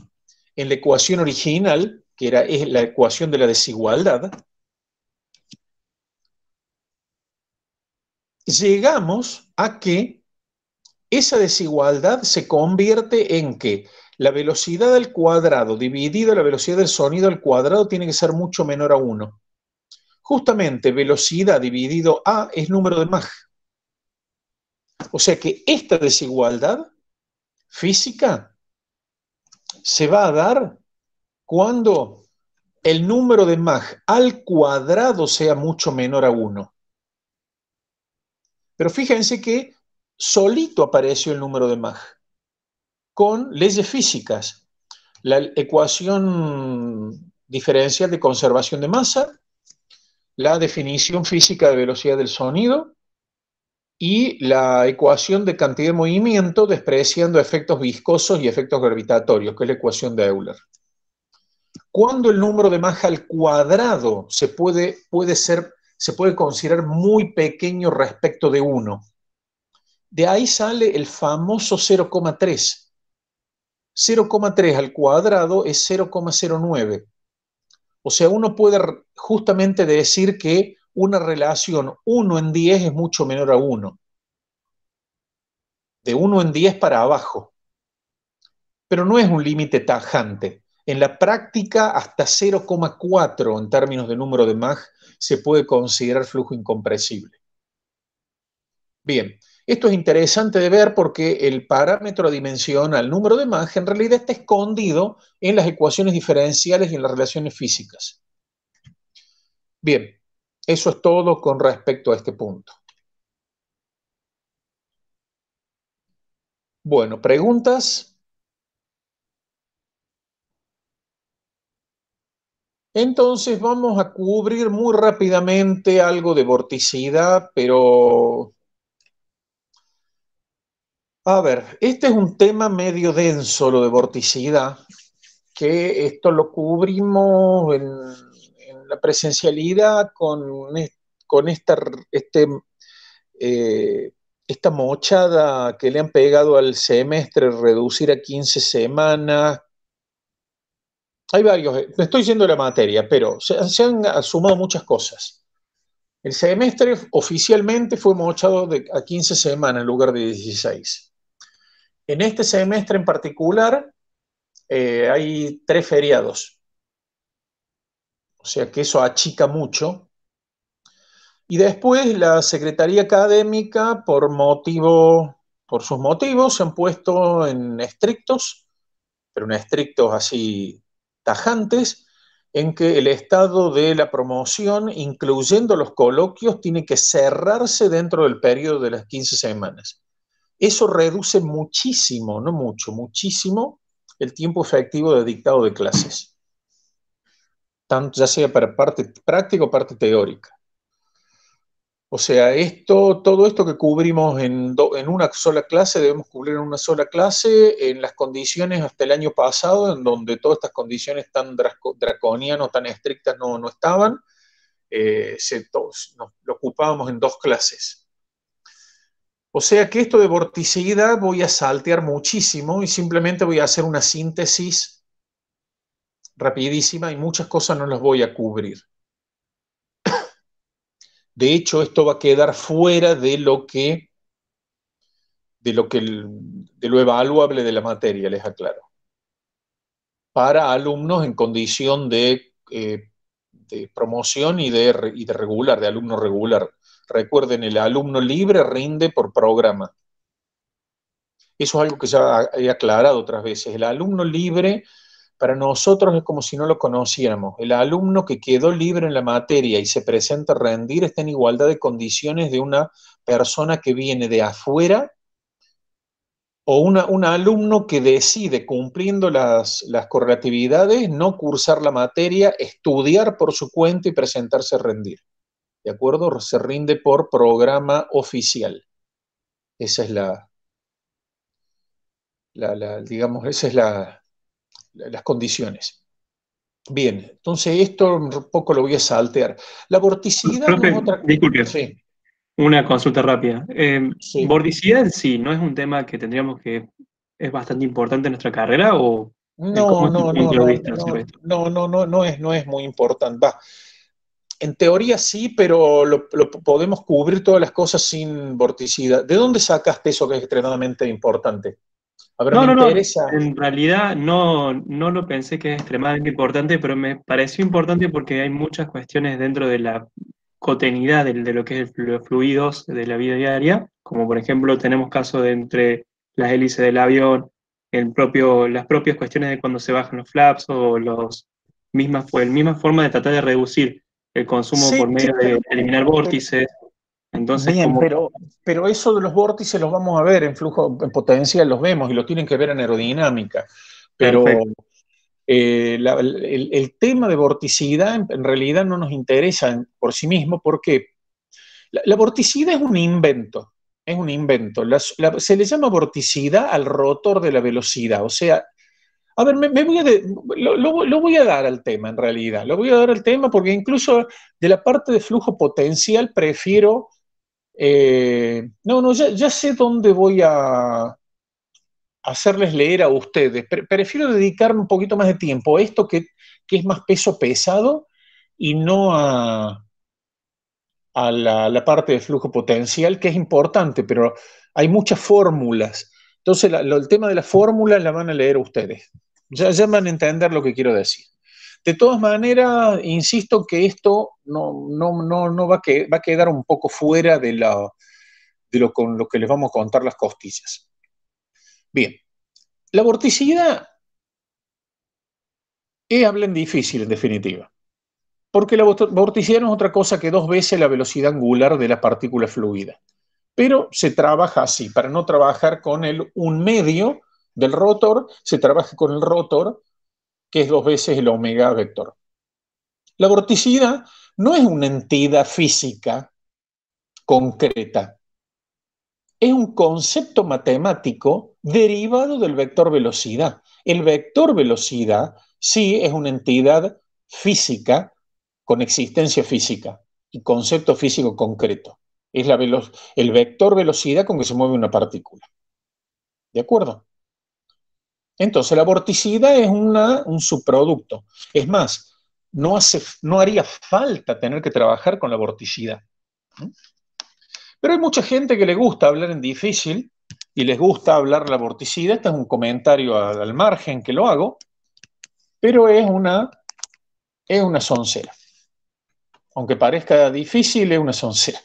en la ecuación original, que era, es la ecuación de la desigualdad, llegamos a que esa desigualdad se convierte en que la velocidad al cuadrado dividido la velocidad del sonido al cuadrado tiene que ser mucho menor a 1. Justamente velocidad dividido a es número de Mach. O sea que esta desigualdad física se va a dar cuando el número de Mach al cuadrado sea mucho menor a 1. Pero fíjense que solito apareció el número de Mach, con leyes físicas. La ecuación diferencial de conservación de masa, la definición física de velocidad del sonido y la ecuación de cantidad de movimiento despreciando efectos viscosos y efectos gravitatorios, que es la ecuación de Euler. Cuando el número de Mach al cuadrado se puede, puede ser, se puede considerar muy pequeño respecto de 1 de ahí sale el famoso 0,3. 0,3 al cuadrado es 0,09. O sea, uno puede justamente decir que una relación 1 en 10 es mucho menor a 1. De 1 en 10 para abajo. Pero no es un límite tajante. En la práctica, hasta 0,4 en términos de número de Mach se puede considerar flujo incompresible. Bien, esto es interesante de ver porque el parámetro dimensional número de Mach en realidad está escondido en las ecuaciones diferenciales y en las relaciones físicas. Bien, eso es todo con respecto a este punto. Bueno, preguntas. Entonces vamos a cubrir muy rápidamente algo de vorticidad, pero a ver, este es un tema medio denso, lo de vorticidad, que esto lo cubrimos en, la presencialidad con, con esta, este, eh, esta mochada que le han pegado al semestre, reducir a 15 semanas, hay varios, eh, estoy yendo la materia, pero se, han sumado muchas cosas. El semestre oficialmente fue mochado a 15 semanas en lugar de 16. En este semestre en particular eh, hay tres feriados, o sea que eso achica mucho. Y después la Secretaría Académica, por, motivo, por sus motivos, se han puesto en estrictos, pero en estrictos así tajantes, en que el estado de la promoción, incluyendo los coloquios, tiene que cerrarse dentro del periodo de las 15 semanas. Eso reduce muchísimo, no mucho, muchísimo el tiempo efectivo de dictado de clases, tanto ya sea para parte práctica o parte teórica. O sea, esto, todo esto que cubrimos en, una sola clase, debemos cubrir en una sola clase, en las condiciones hasta el año pasado, en donde todas estas condiciones tan draconianas, tan estrictas no, estaban, eh, nos lo ocupábamos en dos clases. O sea que esto de vorticidad voy a saltear muchísimo y simplemente voy a hacer una síntesis rapidísima y muchas cosas no las voy a cubrir. De hecho, esto va a quedar fuera de lo que de lo que de lo evaluable de la materia, les aclaro. Para alumnos en condición de, eh, de promoción y de, y de regular, de alumno regular Recuerden, el alumno libre rinde por programa. Eso es algo que ya he aclarado otras veces. El alumno libre para nosotros es como si no lo conociéramos. El alumno que quedó libre en la materia y se presenta a rendir está en igualdad de condiciones de una persona que viene de afuera o un alumno que decide, cumpliendo las, las correlatividades, no cursar la materia, estudiar por su cuenta y presentarse a rendir. ¿de acuerdo? Se rinde por programa oficial. Esa es la, digamos, esas es la, las condiciones. Bien, entonces esto un poco lo voy a saltear. La vorticidad otra disculpe, una consulta rápida. Eh, sí. sí no es un tema que tendríamos que es bastante importante en nuestra carrera o no no no, no no no, es, no es muy importante. Va, en teoría sí, pero lo, podemos cubrir todas las cosas sin vorticidad. ¿De dónde sacaste eso que es extremadamente importante? no, no, no. En realidad no, no lo pensé que es extremadamente importante, pero me pareció importante porque hay muchas cuestiones dentro de la cotenidad de, lo que es los fluidos de la vida diaria, como por ejemplo tenemos casos de entre las hélices del avión, el propio, las propias cuestiones de cuando se bajan los flaps o los mismas, pues, misma forma de tratar de reducir el consumo por medio de eliminar vórtices. Entonces, pero, pero eso de los vórtices los vamos a ver en flujo, en potencia los vemos y lo tienen que ver en aerodinámica. Pero eh, el, tema de vorticidad en, realidad no nos interesa por sí mismo porque la, la vorticidad es un invento, es un invento. se le llama vorticidad al rotor de la velocidad, o sea, a ver, lo, voy a dar al tema en realidad, lo voy a dar al tema porque incluso de la parte de flujo potencial prefiero... Eh, no, no, ya, sé dónde voy a hacerles leer a ustedes. prefiero dedicarme un poquito más de tiempo a esto que, es más peso pesado y no a, la, parte de flujo potencial, que es importante, pero hay muchas fórmulas entonces, el tema de la fórmula la van a leer ustedes. Ya, ya, van a entender lo que quiero decir. De todas maneras, insisto que esto no, no, va, a que, va, a quedar un poco fuera de, la, lo con lo que les vamos a contar las costillas. Bien, la vorticidad es hablen difícil en definitiva. Porque la vorticidad no es otra cosa que dos veces la velocidad angular de la partícula fluida pero se trabaja así, para no trabajar con el un medio del rotor, se trabaja con el rotor, que es dos veces el omega vector. La vorticidad no es una entidad física concreta, es un concepto matemático derivado del vector velocidad. El vector velocidad sí es una entidad física con existencia física y concepto físico concreto es la el vector velocidad con que se mueve una partícula. ¿De acuerdo? Entonces, la vorticidad es un subproducto. Es más, no, hace, no haría falta tener que trabajar con la vorticidad. Pero hay mucha gente que le gusta hablar en difícil y les gusta hablar la vorticidad. Este es un comentario al, margen que lo hago, pero es una, es una soncera. Aunque parezca difícil, es una soncera.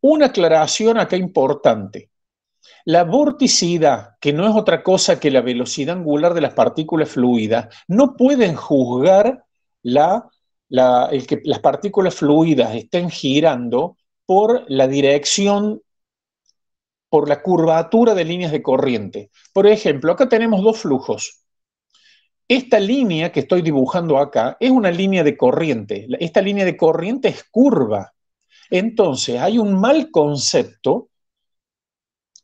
Una aclaración acá importante. La vorticidad, que no es otra cosa que la velocidad angular de las partículas fluidas, no pueden juzgar la, el que las partículas fluidas estén girando por la dirección, por la curvatura de líneas de corriente. Por ejemplo, acá tenemos dos flujos. Esta línea que estoy dibujando acá es una línea de corriente. Esta línea de corriente es curva. Entonces, hay un mal concepto,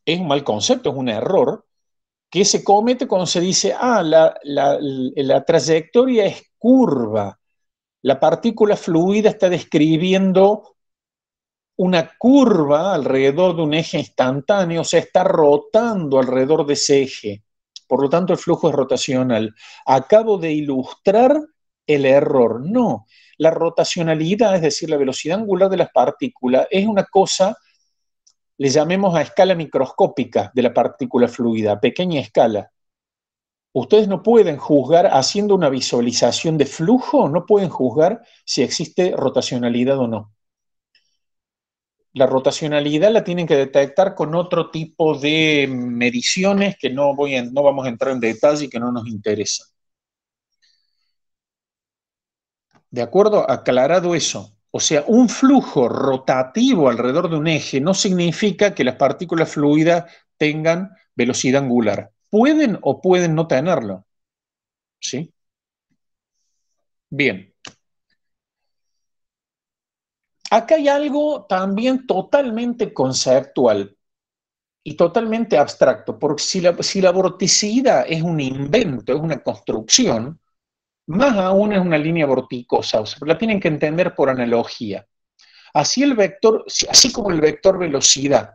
es un mal concepto, es un error, que se comete cuando se dice, ah, la, trayectoria es curva, la partícula fluida está describiendo una curva alrededor de un eje instantáneo, o sea, está rotando alrededor de ese eje. Por lo tanto, el flujo es rotacional. Acabo de ilustrar el error. No, la rotacionalidad, es decir, la velocidad angular de las partículas, es una cosa, le llamemos a escala microscópica de la partícula fluida, pequeña escala. Ustedes no pueden juzgar haciendo una visualización de flujo, no pueden juzgar si existe rotacionalidad o no. La rotacionalidad la tienen que detectar con otro tipo de mediciones que no, voy no vamos a entrar en detalle y que no nos interesan. ¿De acuerdo? Aclarado eso. O sea, un flujo rotativo alrededor de un eje no significa que las partículas fluidas tengan velocidad angular. Pueden o pueden no tenerlo. ¿Sí? Bien. Acá hay algo también totalmente conceptual y totalmente abstracto, porque si la, si la vorticidad es un invento, es una construcción, más aún es una línea vorticosa, o la tienen que entender por analogía. Así, el vector, así como el vector velocidad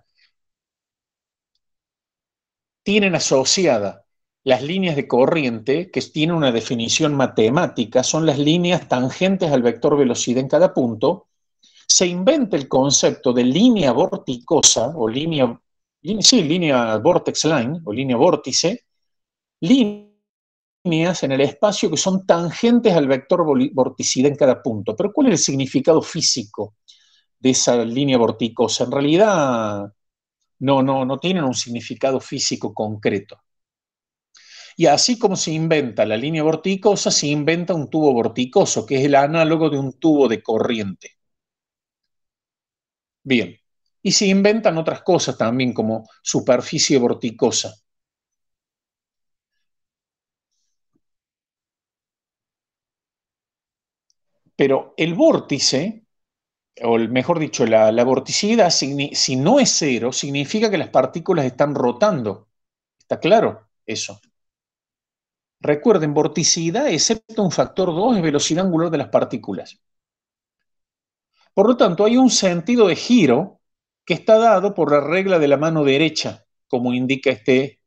tienen asociada las líneas de corriente, que tiene una definición matemática, son las líneas tangentes al vector velocidad en cada punto, se inventa el concepto de línea vorticosa, o línea, sí, línea vortex line, o línea vórtice, línea en el espacio que son tangentes al vector vorticidad en cada punto. Pero ¿cuál es el significado físico de esa línea vorticosa? En realidad no, no, no tienen un significado físico concreto. Y así como se inventa la línea vorticosa, se inventa un tubo vorticoso, que es el análogo de un tubo de corriente. Bien, y se inventan otras cosas también como superficie vorticosa. Pero el vórtice, o mejor dicho, la, vorticidad, si no es cero, significa que las partículas están rotando. ¿Está claro eso? Recuerden, vorticidad, excepto un factor 2, es velocidad angular de las partículas. Por lo tanto, hay un sentido de giro que está dado por la regla de la mano derecha, como indica este,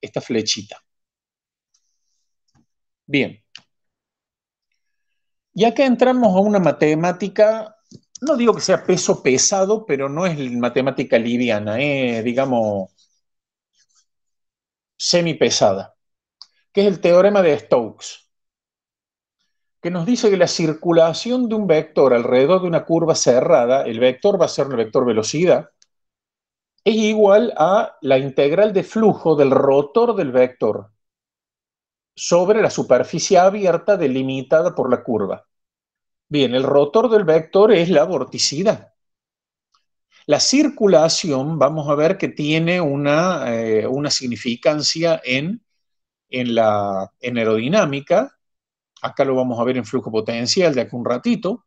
esta flechita. Bien. Ya que entramos a una matemática, no digo que sea peso pesado, pero no es matemática liviana, eh, digamos, semipesada, que es el teorema de Stokes, que nos dice que la circulación de un vector alrededor de una curva cerrada, el vector va a ser un vector velocidad, es igual a la integral de flujo del rotor del vector sobre la superficie abierta delimitada por la curva. Bien, el rotor del vector es la vorticidad. La circulación, vamos a ver que tiene una, eh, significancia en, la, aerodinámica. Acá lo vamos a ver en flujo potencial de aquí un ratito.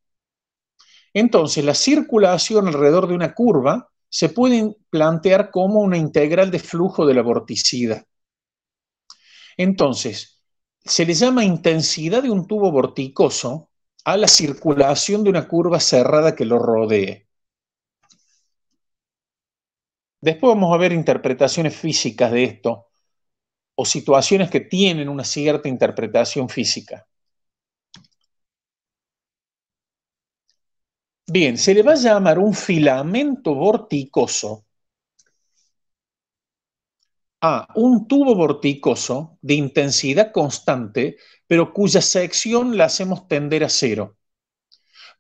Entonces, la circulación alrededor de una curva se puede plantear como una integral de flujo de la vorticidad. Entonces, se le llama intensidad de un tubo vorticoso a la circulación de una curva cerrada que lo rodee. Después vamos a ver interpretaciones físicas de esto o situaciones que tienen una cierta interpretación física. Bien, se le va a llamar un filamento vorticoso a un tubo vorticoso de intensidad constante, pero cuya sección la hacemos tender a cero.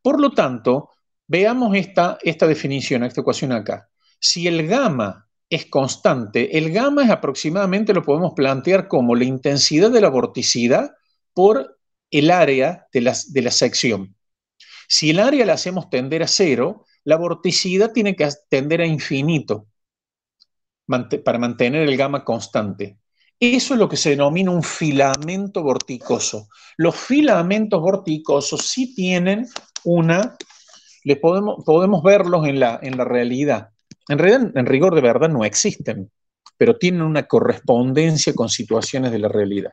Por lo tanto, veamos esta, definición, esta ecuación acá. Si el gamma es constante, el gamma es aproximadamente, lo podemos plantear como la intensidad de la vorticidad por el área de la, de la sección. Si el área la hacemos tender a cero, la vorticidad tiene que tender a infinito para mantener el gamma constante. Eso es lo que se denomina un filamento vorticoso. Los filamentos vorticosos sí tienen una, le podemos, podemos verlos en la, en la realidad. En, realidad, en rigor de verdad no existen, pero tienen una correspondencia con situaciones de la realidad.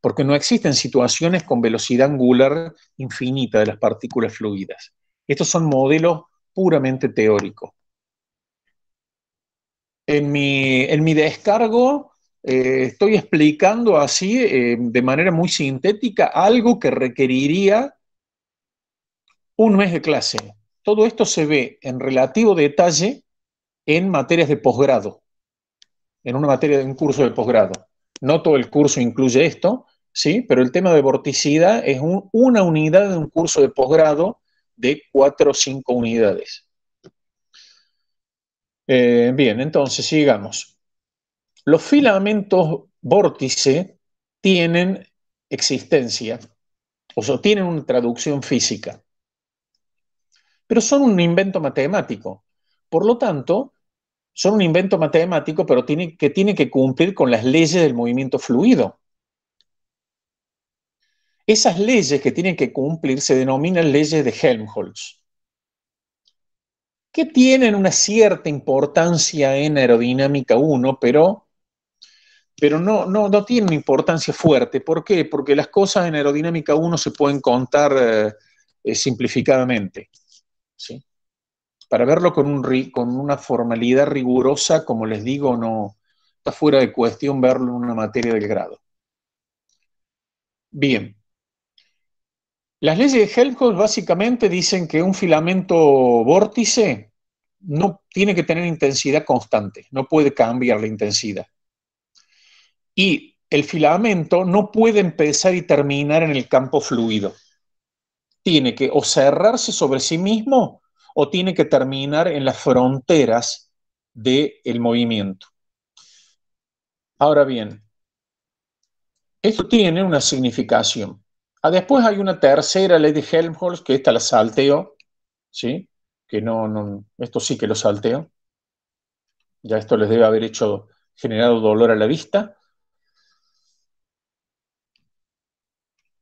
Porque no existen situaciones con velocidad angular infinita de las partículas fluidas. Estos son modelos puramente teóricos en mi, descargo eh, estoy explicando así, eh, de manera muy sintética, algo que requeriría un mes de clase. Todo esto se ve en relativo detalle en materias de posgrado, en una materia de un curso de posgrado. No todo el curso incluye esto, ¿sí? pero el tema de vorticidad es una unidad de un curso de posgrado de cuatro o cinco unidades. Eh, bien, entonces sigamos. Los filamentos vórtice tienen existencia, o sea, tienen una traducción física, pero son un invento matemático. Por lo tanto, son un invento matemático, pero tiene, que tiene que cumplir con las leyes del movimiento fluido. Esas leyes que tienen que cumplir se denominan leyes de Helmholtz que tienen una cierta importancia en aerodinámica 1, pero, pero no, no, no tienen importancia fuerte. ¿Por qué? Porque las cosas en aerodinámica 1 se pueden contar eh, simplificadamente. Para verlo con, un, con una formalidad rigurosa, como les digo, no está fuera de cuestión verlo en una materia del grado. Bien. Las leyes de Helmholtz básicamente dicen que un filamento vórtice no tiene que tener intensidad constante, no puede cambiar la intensidad. Y el filamento no puede empezar y terminar en el campo fluido. Tiene que o cerrarse sobre sí mismo o tiene que terminar en las fronteras del movimiento. Ahora bien, esto tiene una significación. Ah, después hay una tercera ley de Helmholtz, que esta la salteo, ¿sí? que no, no, esto sí que lo salteo. Ya esto les debe haber hecho generado dolor a la vista.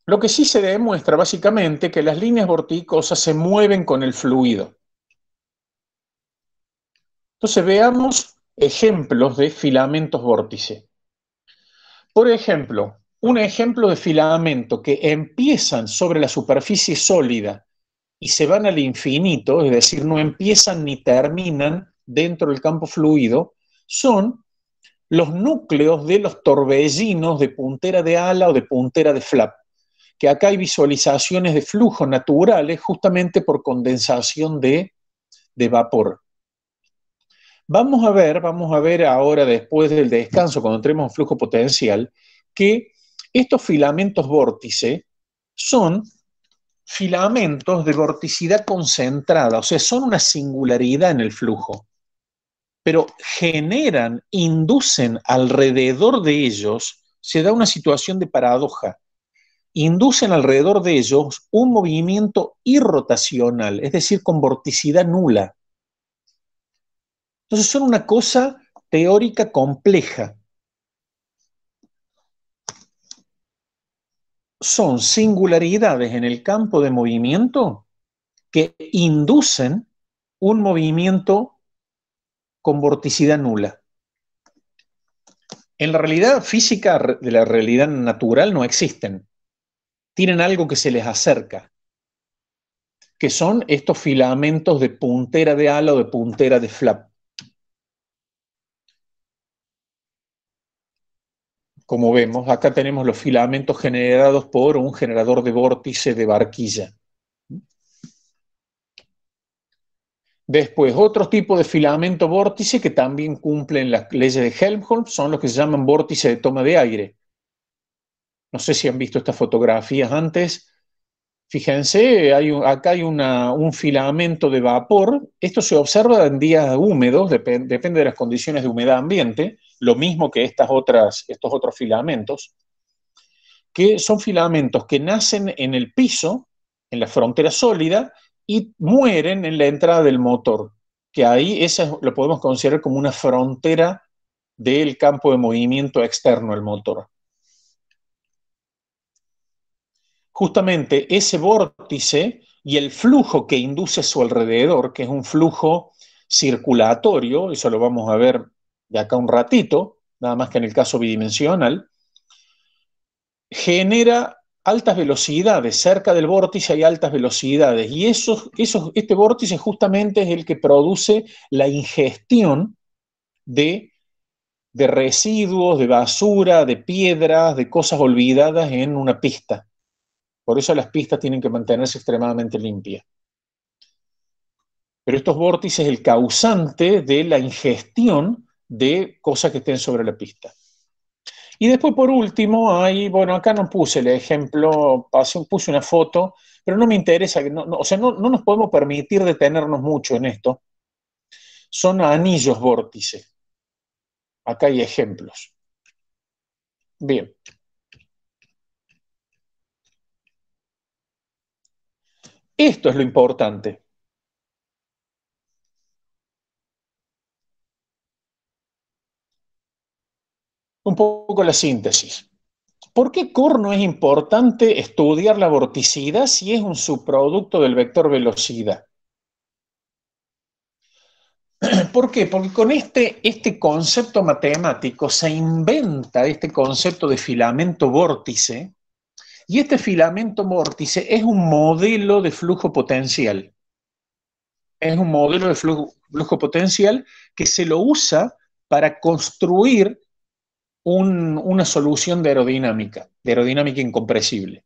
Lo que sí se demuestra básicamente que las líneas vorticosas se mueven con el fluido. Entonces veamos ejemplos de filamentos vórtice. Por ejemplo, un ejemplo de filamento que empiezan sobre la superficie sólida y se van al infinito, es decir, no empiezan ni terminan dentro del campo fluido, son los núcleos de los torbellinos de puntera de ala o de puntera de flap, que acá hay visualizaciones de flujos naturales justamente por condensación de, de vapor. Vamos a ver, vamos a ver ahora después del descanso, cuando entremos en flujo potencial, que estos filamentos vórtice son filamentos de vorticidad concentrada, o sea, son una singularidad en el flujo, pero generan, inducen alrededor de ellos, se da una situación de paradoja, inducen alrededor de ellos un movimiento irrotacional, es decir, con vorticidad nula. Entonces son una cosa teórica compleja, son singularidades en el campo de movimiento que inducen un movimiento con vorticidad nula. En la realidad física de la realidad natural no existen. Tienen algo que se les acerca, que son estos filamentos de puntera de ala o de puntera de flap. como vemos, acá tenemos los filamentos generados por un generador de vórtice de barquilla. Después, otro tipo de filamento vórtice que también cumplen las leyes de Helmholtz son los que se llaman vórtice de toma de aire. No sé si han visto estas fotografías antes. Fíjense, acá hay un filamento de vapor. Esto se observa en días húmedos, depende de las condiciones de humedad ambiente lo mismo que estas otras, estos otros filamentos, que son filamentos que nacen en el piso, en la frontera sólida, y mueren en la entrada del motor, que ahí esa lo podemos considerar como una frontera del campo de movimiento externo al motor. Justamente ese vórtice y el flujo que induce a su alrededor, que es un flujo circulatorio, eso lo vamos a ver de acá un ratito, nada más que en el caso bidimensional, genera altas velocidades, cerca del vórtice hay altas velocidades, y esos, esos, este vórtice justamente es el que produce la ingestión de, de residuos, de basura, de piedras, de cosas olvidadas en una pista. Por eso las pistas tienen que mantenerse extremadamente limpias. Pero estos vórtices el causante de la ingestión de cosas que estén sobre la pista. Y después, por último, hay, bueno, acá no puse el ejemplo, puse una foto, pero no me interesa, no, no, o sea, no, no nos podemos permitir detenernos mucho en esto. Son anillos vórtice. Acá hay ejemplos. Bien. Esto es lo importante. un poco la síntesis. ¿Por qué no es importante estudiar la vorticidad si es un subproducto del vector velocidad? ¿Por qué? Porque con este, este concepto matemático se inventa este concepto de filamento vórtice y este filamento vórtice es un modelo de flujo potencial. Es un modelo de flujo potencial que se lo usa para construir una solución de aerodinámica, de aerodinámica incompresible.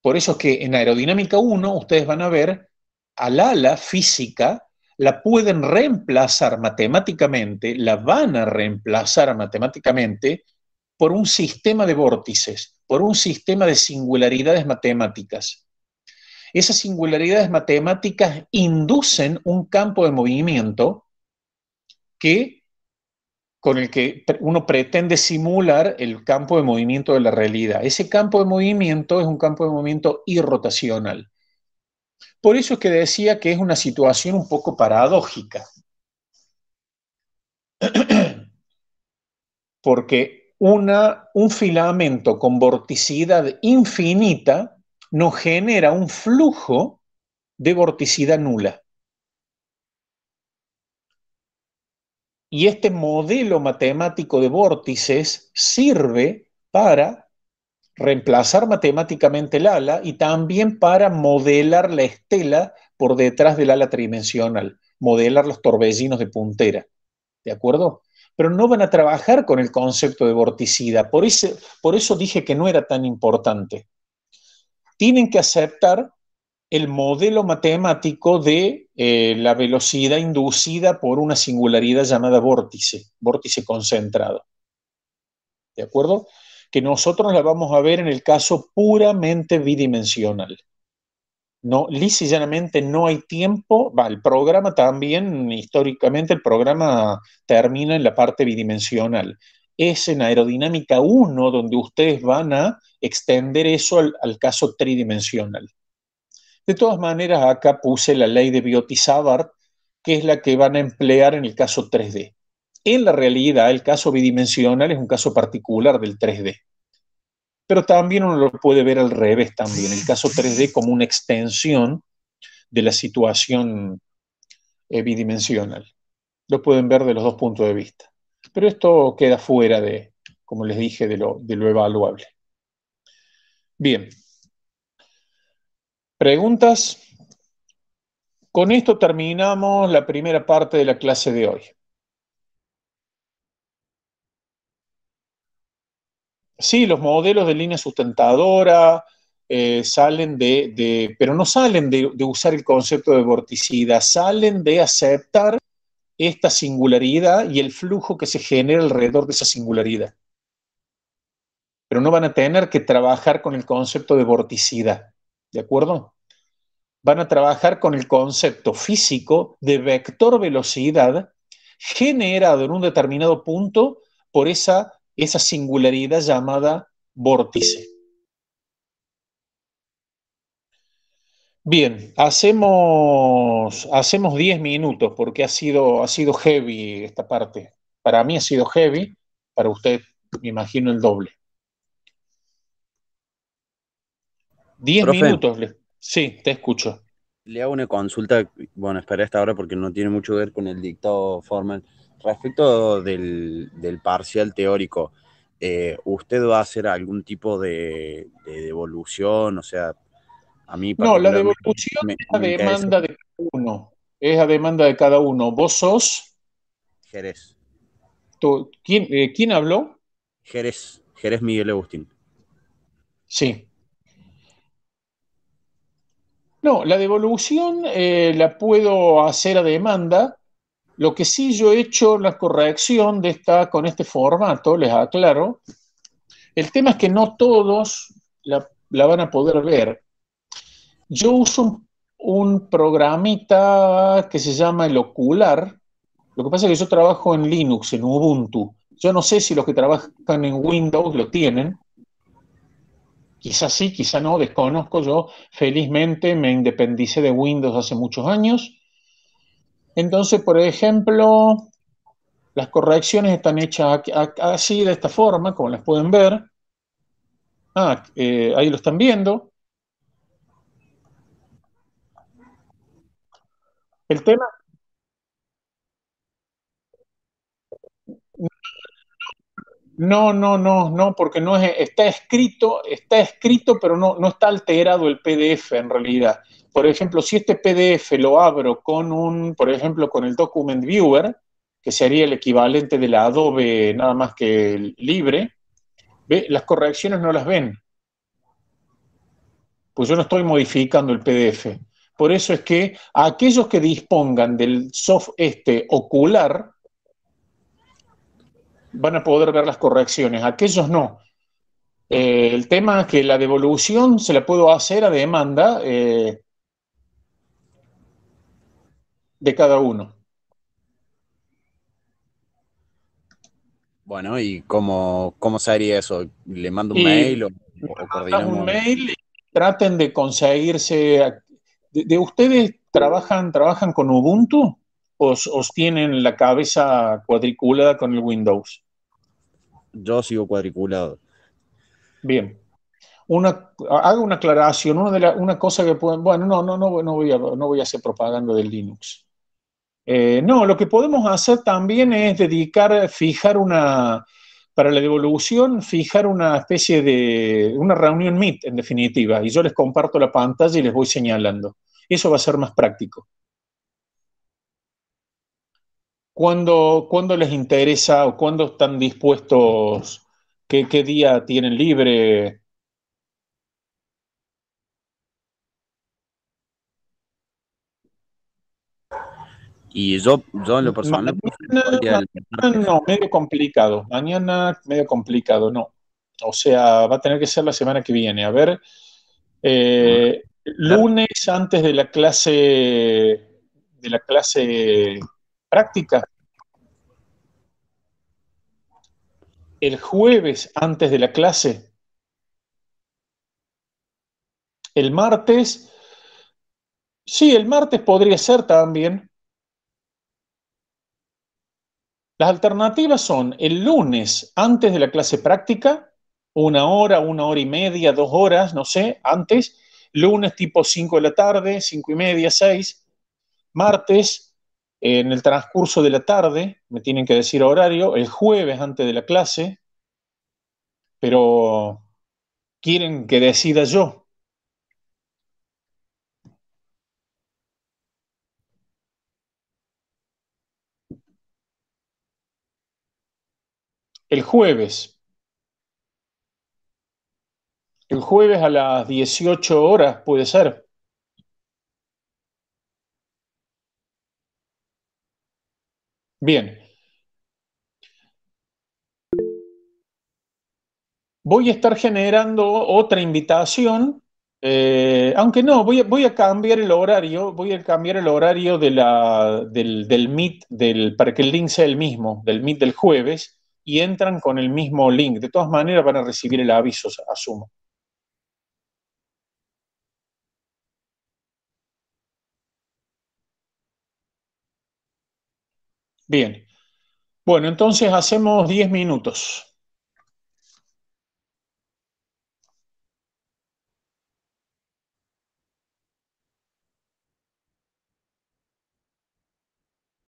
Por eso es que en aerodinámica 1 ustedes van a ver al ala física, la pueden reemplazar matemáticamente, la van a reemplazar matemáticamente por un sistema de vórtices, por un sistema de singularidades matemáticas. Esas singularidades matemáticas inducen un campo de movimiento que con el que uno pretende simular el campo de movimiento de la realidad. Ese campo de movimiento es un campo de movimiento irrotacional. Por eso es que decía que es una situación un poco paradójica. Porque una, un filamento con vorticidad infinita nos genera un flujo de vorticidad nula. Y este modelo matemático de vórtices sirve para reemplazar matemáticamente el ala y también para modelar la estela por detrás del ala tridimensional, modelar los torbellinos de puntera. ¿De acuerdo? Pero no van a trabajar con el concepto de vorticidad. Por, por eso dije que no era tan importante. Tienen que aceptar el modelo matemático de eh, la velocidad inducida por una singularidad llamada vórtice, vórtice concentrado. ¿De acuerdo? Que nosotros la vamos a ver en el caso puramente bidimensional. No, y llanamente no hay tiempo, va, el programa también, históricamente el programa termina en la parte bidimensional. Es en aerodinámica 1 donde ustedes van a extender eso al caso tridimensional. De todas maneras, acá puse la ley de biotisábar que es la que van a emplear en el caso 3D. En la realidad, el caso bidimensional es un caso particular del 3D. Pero también uno lo puede ver al revés también, el caso 3D como una extensión de la situación eh, bidimensional. Lo pueden ver de los dos puntos de vista. Pero esto queda fuera de, como les dije, de lo, de lo evaluable. Bien, ¿Preguntas? Con esto terminamos la primera parte de la clase de hoy. Sí, los modelos de línea sustentadora eh, salen de, pero no salen de, usar el concepto de vorticidad, salen de aceptar esta singularidad y el flujo que se genera alrededor de esa singularidad. Pero no van a tener que trabajar con el concepto de vorticidad. ¿de acuerdo? Van a trabajar con el concepto físico de vector velocidad generado en un determinado punto por esa, esa singularidad llamada vórtice. Bien, hacemos, hacemos 10 minutos porque ha sido, ha sido heavy esta parte. Para mí ha sido heavy, para usted me imagino el doble. Diez minutos. Sí, te escucho. Le hago una consulta, bueno, esperé hasta ahora porque no tiene mucho que ver con el dictado formal. Respecto del, parcial teórico, eh, ¿usted va a hacer algún tipo de, devolución? O sea, a mí... No, la devolución es a demanda de cada uno. Es a demanda de cada uno. ¿Vos sos? Jerez. quién, eh, ¿Quién habló? Jerez, Jerez Miguel Agustín. Sí. No, la devolución eh, la puedo hacer a demanda. Lo que sí yo he hecho la corrección de esta, con este formato, les aclaro. El tema es que no todos la, van a poder ver. Yo uso un, un, programita que se llama el ocular. Lo que pasa es que yo trabajo en Linux, en Ubuntu. Yo no sé si los que trabajan en Windows lo tienen. Quizás sí, quizá no, desconozco. Yo felizmente me independicé de Windows hace muchos años. Entonces, por ejemplo, las correcciones están hechas así, de esta forma, como las pueden ver. Ah, eh, ahí lo están viendo. El tema, No, no, no, no, porque no está escrito, está escrito, pero no, está alterado el PDF en realidad. Por ejemplo, si este PDF lo abro con un, por ejemplo, con el Document Viewer, que sería el equivalente de la Adobe nada más que libre, ¿ve? las correcciones no las ven. Pues yo no estoy modificando el PDF. Por eso es que aquellos que dispongan del soft este ocular, van a poder ver las correcciones, aquellos no. Eh, el tema es que la devolución se la puedo hacer a demanda eh, de cada uno. Bueno, ¿y cómo, cómo se haría eso? ¿Le mando un mail o, coordinamos? un mail y traten de conseguirse. De, ustedes trabajan, trabajan con Ubuntu? os, tienen la cabeza cuadriculada con el Windows? Yo sigo cuadriculado. Bien. Hago una aclaración, una, de una cosa que pueden, bueno, no, no, no, no, voy a, no voy a hacer propaganda del Linux. Eh, no, lo que podemos hacer también es dedicar, fijar una, para la devolución, fijar una especie de, una reunión Meet en definitiva, y yo les comparto la pantalla y les voy señalando. Eso va a ser más práctico. ¿Cuándo, les interesa o cuándo están dispuestos? ¿Qué, día tienen libre? Y yo, yo en lo mm, personal... no, medio complicado. Mañana medio complicado, no. O sea, va a tener que ser la semana que viene. A ver, eh, lunes antes de la clase, de la clase práctica. El jueves antes de la clase. El martes. Sí, el martes podría ser también. Las alternativas son el lunes antes de la clase práctica, una hora, una hora y media, dos horas, no sé, antes. Lunes tipo cinco de la tarde, cinco y media, seis Martes en el transcurso de la tarde, me tienen que decir horario, el jueves antes de la clase, pero quieren que decida yo. El jueves. El jueves a las 18 horas puede ser. Bien. Voy a estar generando otra invitación, eh, aunque no, voy a, cambiar el horario, voy a cambiar el horario del, del, Meet, para que el link sea el mismo, del Meet del jueves, y entran con el mismo link. De todas maneras van a recibir el aviso, asumo. Bien. Bueno, entonces hacemos 10 minutos.